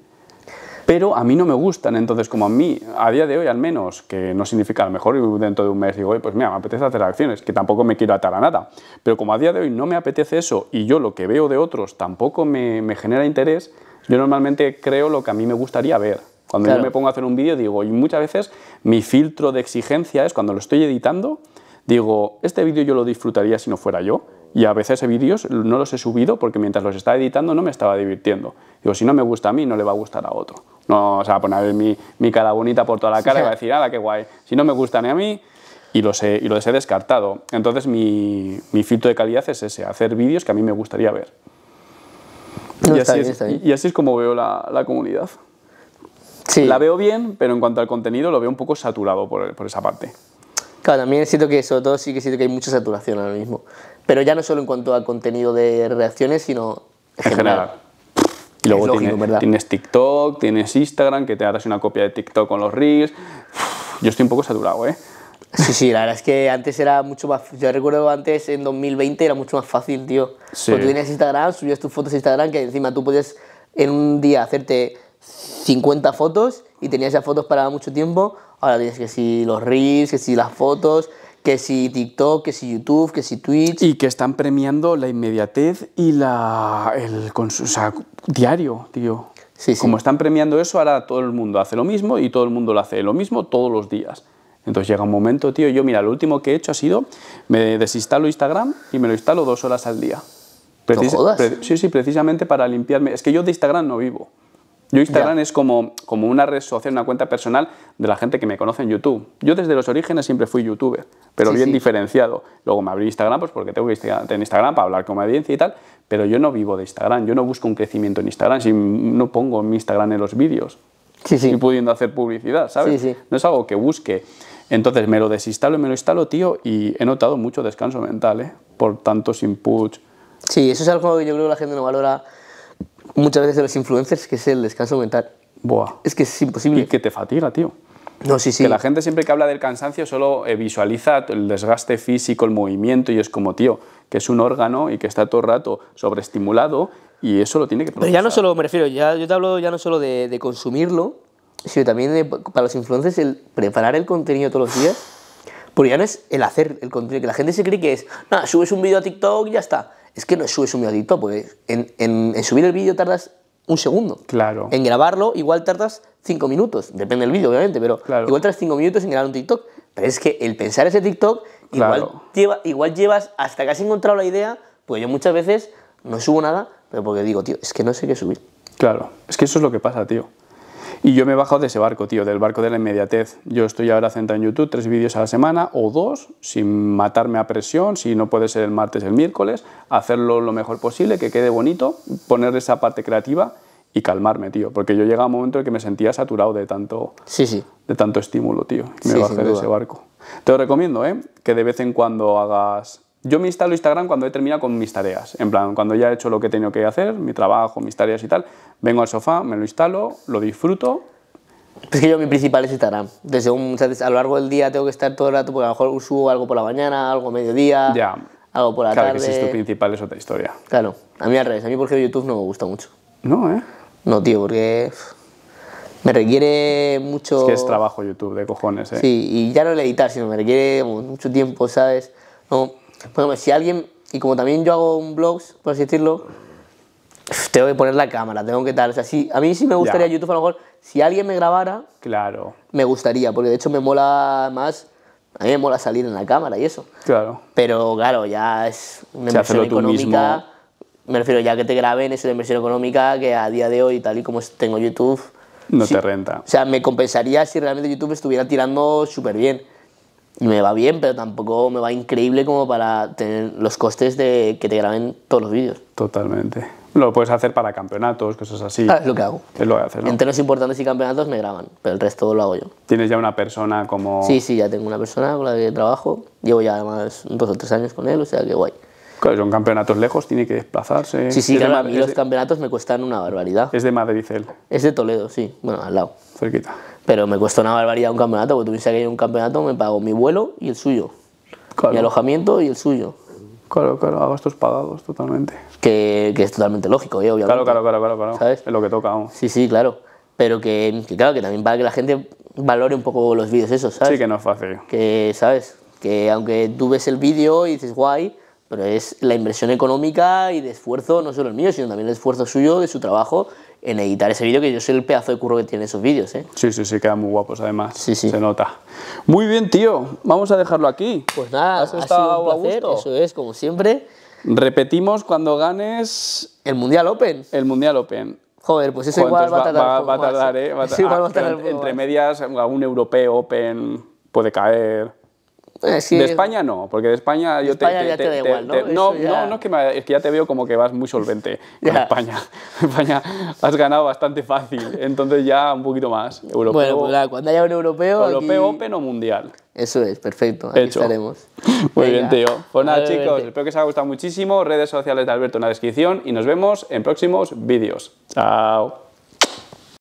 pero a mí no me gustan. Entonces, como a mí, a día de hoy al menos, que no significa a lo mejor dentro de un mes digo, pues mira, me apetece hacer acciones, que tampoco me quiero atar a nada, pero como a día de hoy no me apetece eso y yo lo que veo de otros tampoco me, genera interés, yo normalmente creo lo que a mí me gustaría ver. Cuando yo me pongo a hacer un vídeo, digo, y muchas veces mi filtro de exigencia es cuando lo estoy editando, digo, este vídeo yo lo disfrutaría si no fuera yo y a veces vídeos no los he subido porque mientras los estaba editando no me estaba divirtiendo. Digo, si no me gusta a mí, no le va a gustar a otro. No, o sea, poner mi, cara bonita por toda la cara y va a decir, ah, qué guay! Si no me gusta ni a mí, y los he, y los he descartado. Entonces, mi, mi filtro de calidad es ese, hacer vídeos que a mí me gustaría ver. y, así es, como veo la, comunidad. Sí. La veo bien, pero en cuanto al contenido lo veo un poco saturado por, por esa parte. Claro, también siento que sobre todo sí que siento que hay mucha saturación ahora mismo. Pero ya no solo en cuanto al contenido de reacciones, sino en general. Y luego tienes, TikTok, tienes Instagram, que te hagas una copia de TikTok con los reels. Yo estoy un poco saturado, ¿eh? Sí, sí, la verdad es que antes era mucho más. Yo recuerdo antes en 2020 era mucho más fácil, tío. Porque tú tenías Instagram, subías tus fotos a Instagram, que encima tú podías en un día hacerte 50 fotos y tenías ya fotos para mucho tiempo. Ahora dices que si los reels, que si las fotos, que si TikTok, que si YouTube, que si Twitch. Y que están premiando la inmediatez y la, el o sea, diario, tío. Sí, sí. Como están premiando eso, ahora todo el mundo hace lo mismo y todo el mundo lo hace lo mismo todos los días. Entonces llega un momento, tío, yo mira, lo último que he hecho ha sido, me desinstalo Instagram y me lo instalo dos horas al día. Precis sí, sí, precisamente para limpiarme. Es que yo de Instagram no vivo. Yo Instagram es como, como una red social, una cuenta personal de la gente que me conoce en YouTube. Yo desde los orígenes siempre fui youtuber, pero bien diferenciado. Luego me abrí Instagram pues porque tengo que en Instagram para hablar con mi audiencia y tal, pero yo no vivo de Instagram, yo no busco un crecimiento en Instagram, si no pongo mi Instagram en los vídeos. Sí, sí. Y pudiendo hacer publicidad, ¿sabes? no es algo que busque. Entonces me lo desinstalo me lo instalo, tío, y he notado mucho descanso mental, ¿eh? Por tantos inputs. Sí, eso es algo que yo creo que la gente no valora muchas veces de los influencers, que es el descanso mental. Buah. Es que es imposible. Y que te fatiga, tío. No, sí, sí. Que la gente siempre que habla del cansancio solo eh, visualiza el desgaste físico, el movimiento, y es como, tío, que es un órgano y que está todo el rato sobreestimulado y eso lo tiene que Pero ya no solo me refiero, ya, yo te hablo ya no solo de, consumirlo, sino también para los influencers el preparar el contenido todos los días. Porque ya no es el hacer el contenido, que la gente se cree que es, nada, subes un vídeo a TikTok y ya está es que no subes un minutito, a en, en, en subir el vídeo tardas un segundo. Claro. En grabarlo igual tardas cinco minutos, depende del vídeo obviamente, pero igual tardas cinco minutos en grabar un TikTok. Pero es que el pensar ese TikTok igual, lleva, igual llevas hasta que has encontrado la idea, pues yo muchas veces no subo nada, pero porque digo, tío, es que no sé qué subir. Claro, es que eso es lo que pasa, tío. Y yo me he bajado de ese barco, tío, del barco de la inmediatez. Yo estoy ahora centrado en YouTube, tres vídeos a la semana o dos, sin matarme a presión, si no puede ser el martes, el miércoles, hacerlo lo mejor posible, que quede bonito, poner esa parte creativa y calmarme, tío, porque yo llegaba a un momento en que me sentía saturado de tanto, sí, sí. De tanto estímulo, tío, me bajé de ese barco. Te lo recomiendo, ¿eh? Que de vez en cuando hagas yo me instalo Instagram cuando he terminado con mis tareas. En plan, cuando ya he hecho lo que he tenido que hacer, mi trabajo, mis tareas y tal, vengo al sofá, me lo instalo, lo disfruto. Es que yo mi principal es Instagram. Desde a lo largo del día tengo que estar todo el rato, porque a lo mejor subo algo por la mañana, algo a mediodía, ya. algo por la tarde. Claro que si es tu principal es otra historia. Claro, a mí al revés. A mí porque YouTube no me gusta mucho. No, ¿eh? No, tío, porque me requiere mucho... Es que es trabajo YouTube, de cojones, ¿eh? Sí, y ya no el editar, sino me requiere mucho tiempo, ¿sabes? No, pues si alguien, y como también yo hago un blog por así decirlo, tengo que poner la cámara, tengo que tal. O sea, sí, a mí sí me gustaría YouTube a lo mejor, si alguien me grabara, claro. me gustaría, porque de hecho me mola más, a mí me mola salir en la cámara y eso. Claro. Pero claro, ya es una inversión económica. Me refiero ya que te graben, es una inversión económica que a día de hoy, tal y como tengo YouTube, no te renta. O sea, me compensaría si realmente YouTube estuviera tirando súper bien y me va bien, pero tampoco me va increíble como para tener los costes de que te graben todos los vídeos. Totalmente. Lo puedes hacer para campeonatos, cosas así. Ah, es lo que hago. Es lo que importantes y campeonatos me graban, pero el resto lo hago yo. ¿Tienes ya una persona como...? Sí, sí, ya tengo una persona con la que trabajo. Llevo ya además dos o tres años con él, o sea que guay. Claro, son campeonatos lejos, tiene que desplazarse. Sí, sí, claro, a mí los campeonatos me cuestan una barbaridad. Es de Madrid él. Es de Toledo, sí, bueno, al lado. Cerquita. Pero me cuesta una barbaridad un campeonato, porque tuviese que ir un campeonato, me pago mi vuelo y el suyo. Claro. Mi alojamiento y el suyo. Claro, claro, hago gastos pagados totalmente. Que, que es totalmente lógico, ¿eh? obviamente. Claro, claro, claro, claro, claro. ¿Sabes? Es lo que toca, Sí, sí, claro. Pero que, que, claro, que también para que la gente valore un poco los vídeos esos, ¿sabes? Sí, que no es fácil. Que, ¿sabes? Que aunque tú ves el vídeo y dices, guay, pero es la inversión económica y de esfuerzo, no solo el mío, sino también el esfuerzo suyo, de su trabajo, en editar ese vídeo, que yo soy el pedazo de curro que tiene esos vídeos, ¿eh? Sí, sí, sí, quedan muy guapos además. Sí, sí. Se nota. Muy bien, tío. Vamos a dejarlo aquí. Pues nada, ha sido un placer, eso es, como siempre. Repetimos cuando ganes... El Mundial Open. El Mundial Open. Joder, pues eso igual va, a tardar. Va, a tardar, ¿eh? ¿eh? Va a va a ah, tardar entre, entre medias, algún europeo Open puede caer. Eh, de España no, porque de España yo ya te, da igual, ¿no? no, no, es que, ya te veo como que vas muy solvente con España. España has ganado bastante fácil, entonces ya un poquito más. Europeo, bueno, pues nada, cuando haya un europeo. Europeo, Open o Mundial. Eso es, perfecto, Ahí estaremos. Muy bien, tío. Pues nada, chicos, espero que os haya gustado muchísimo. Redes sociales de Alberto en la descripción y nos vemos en próximos vídeos. Chao.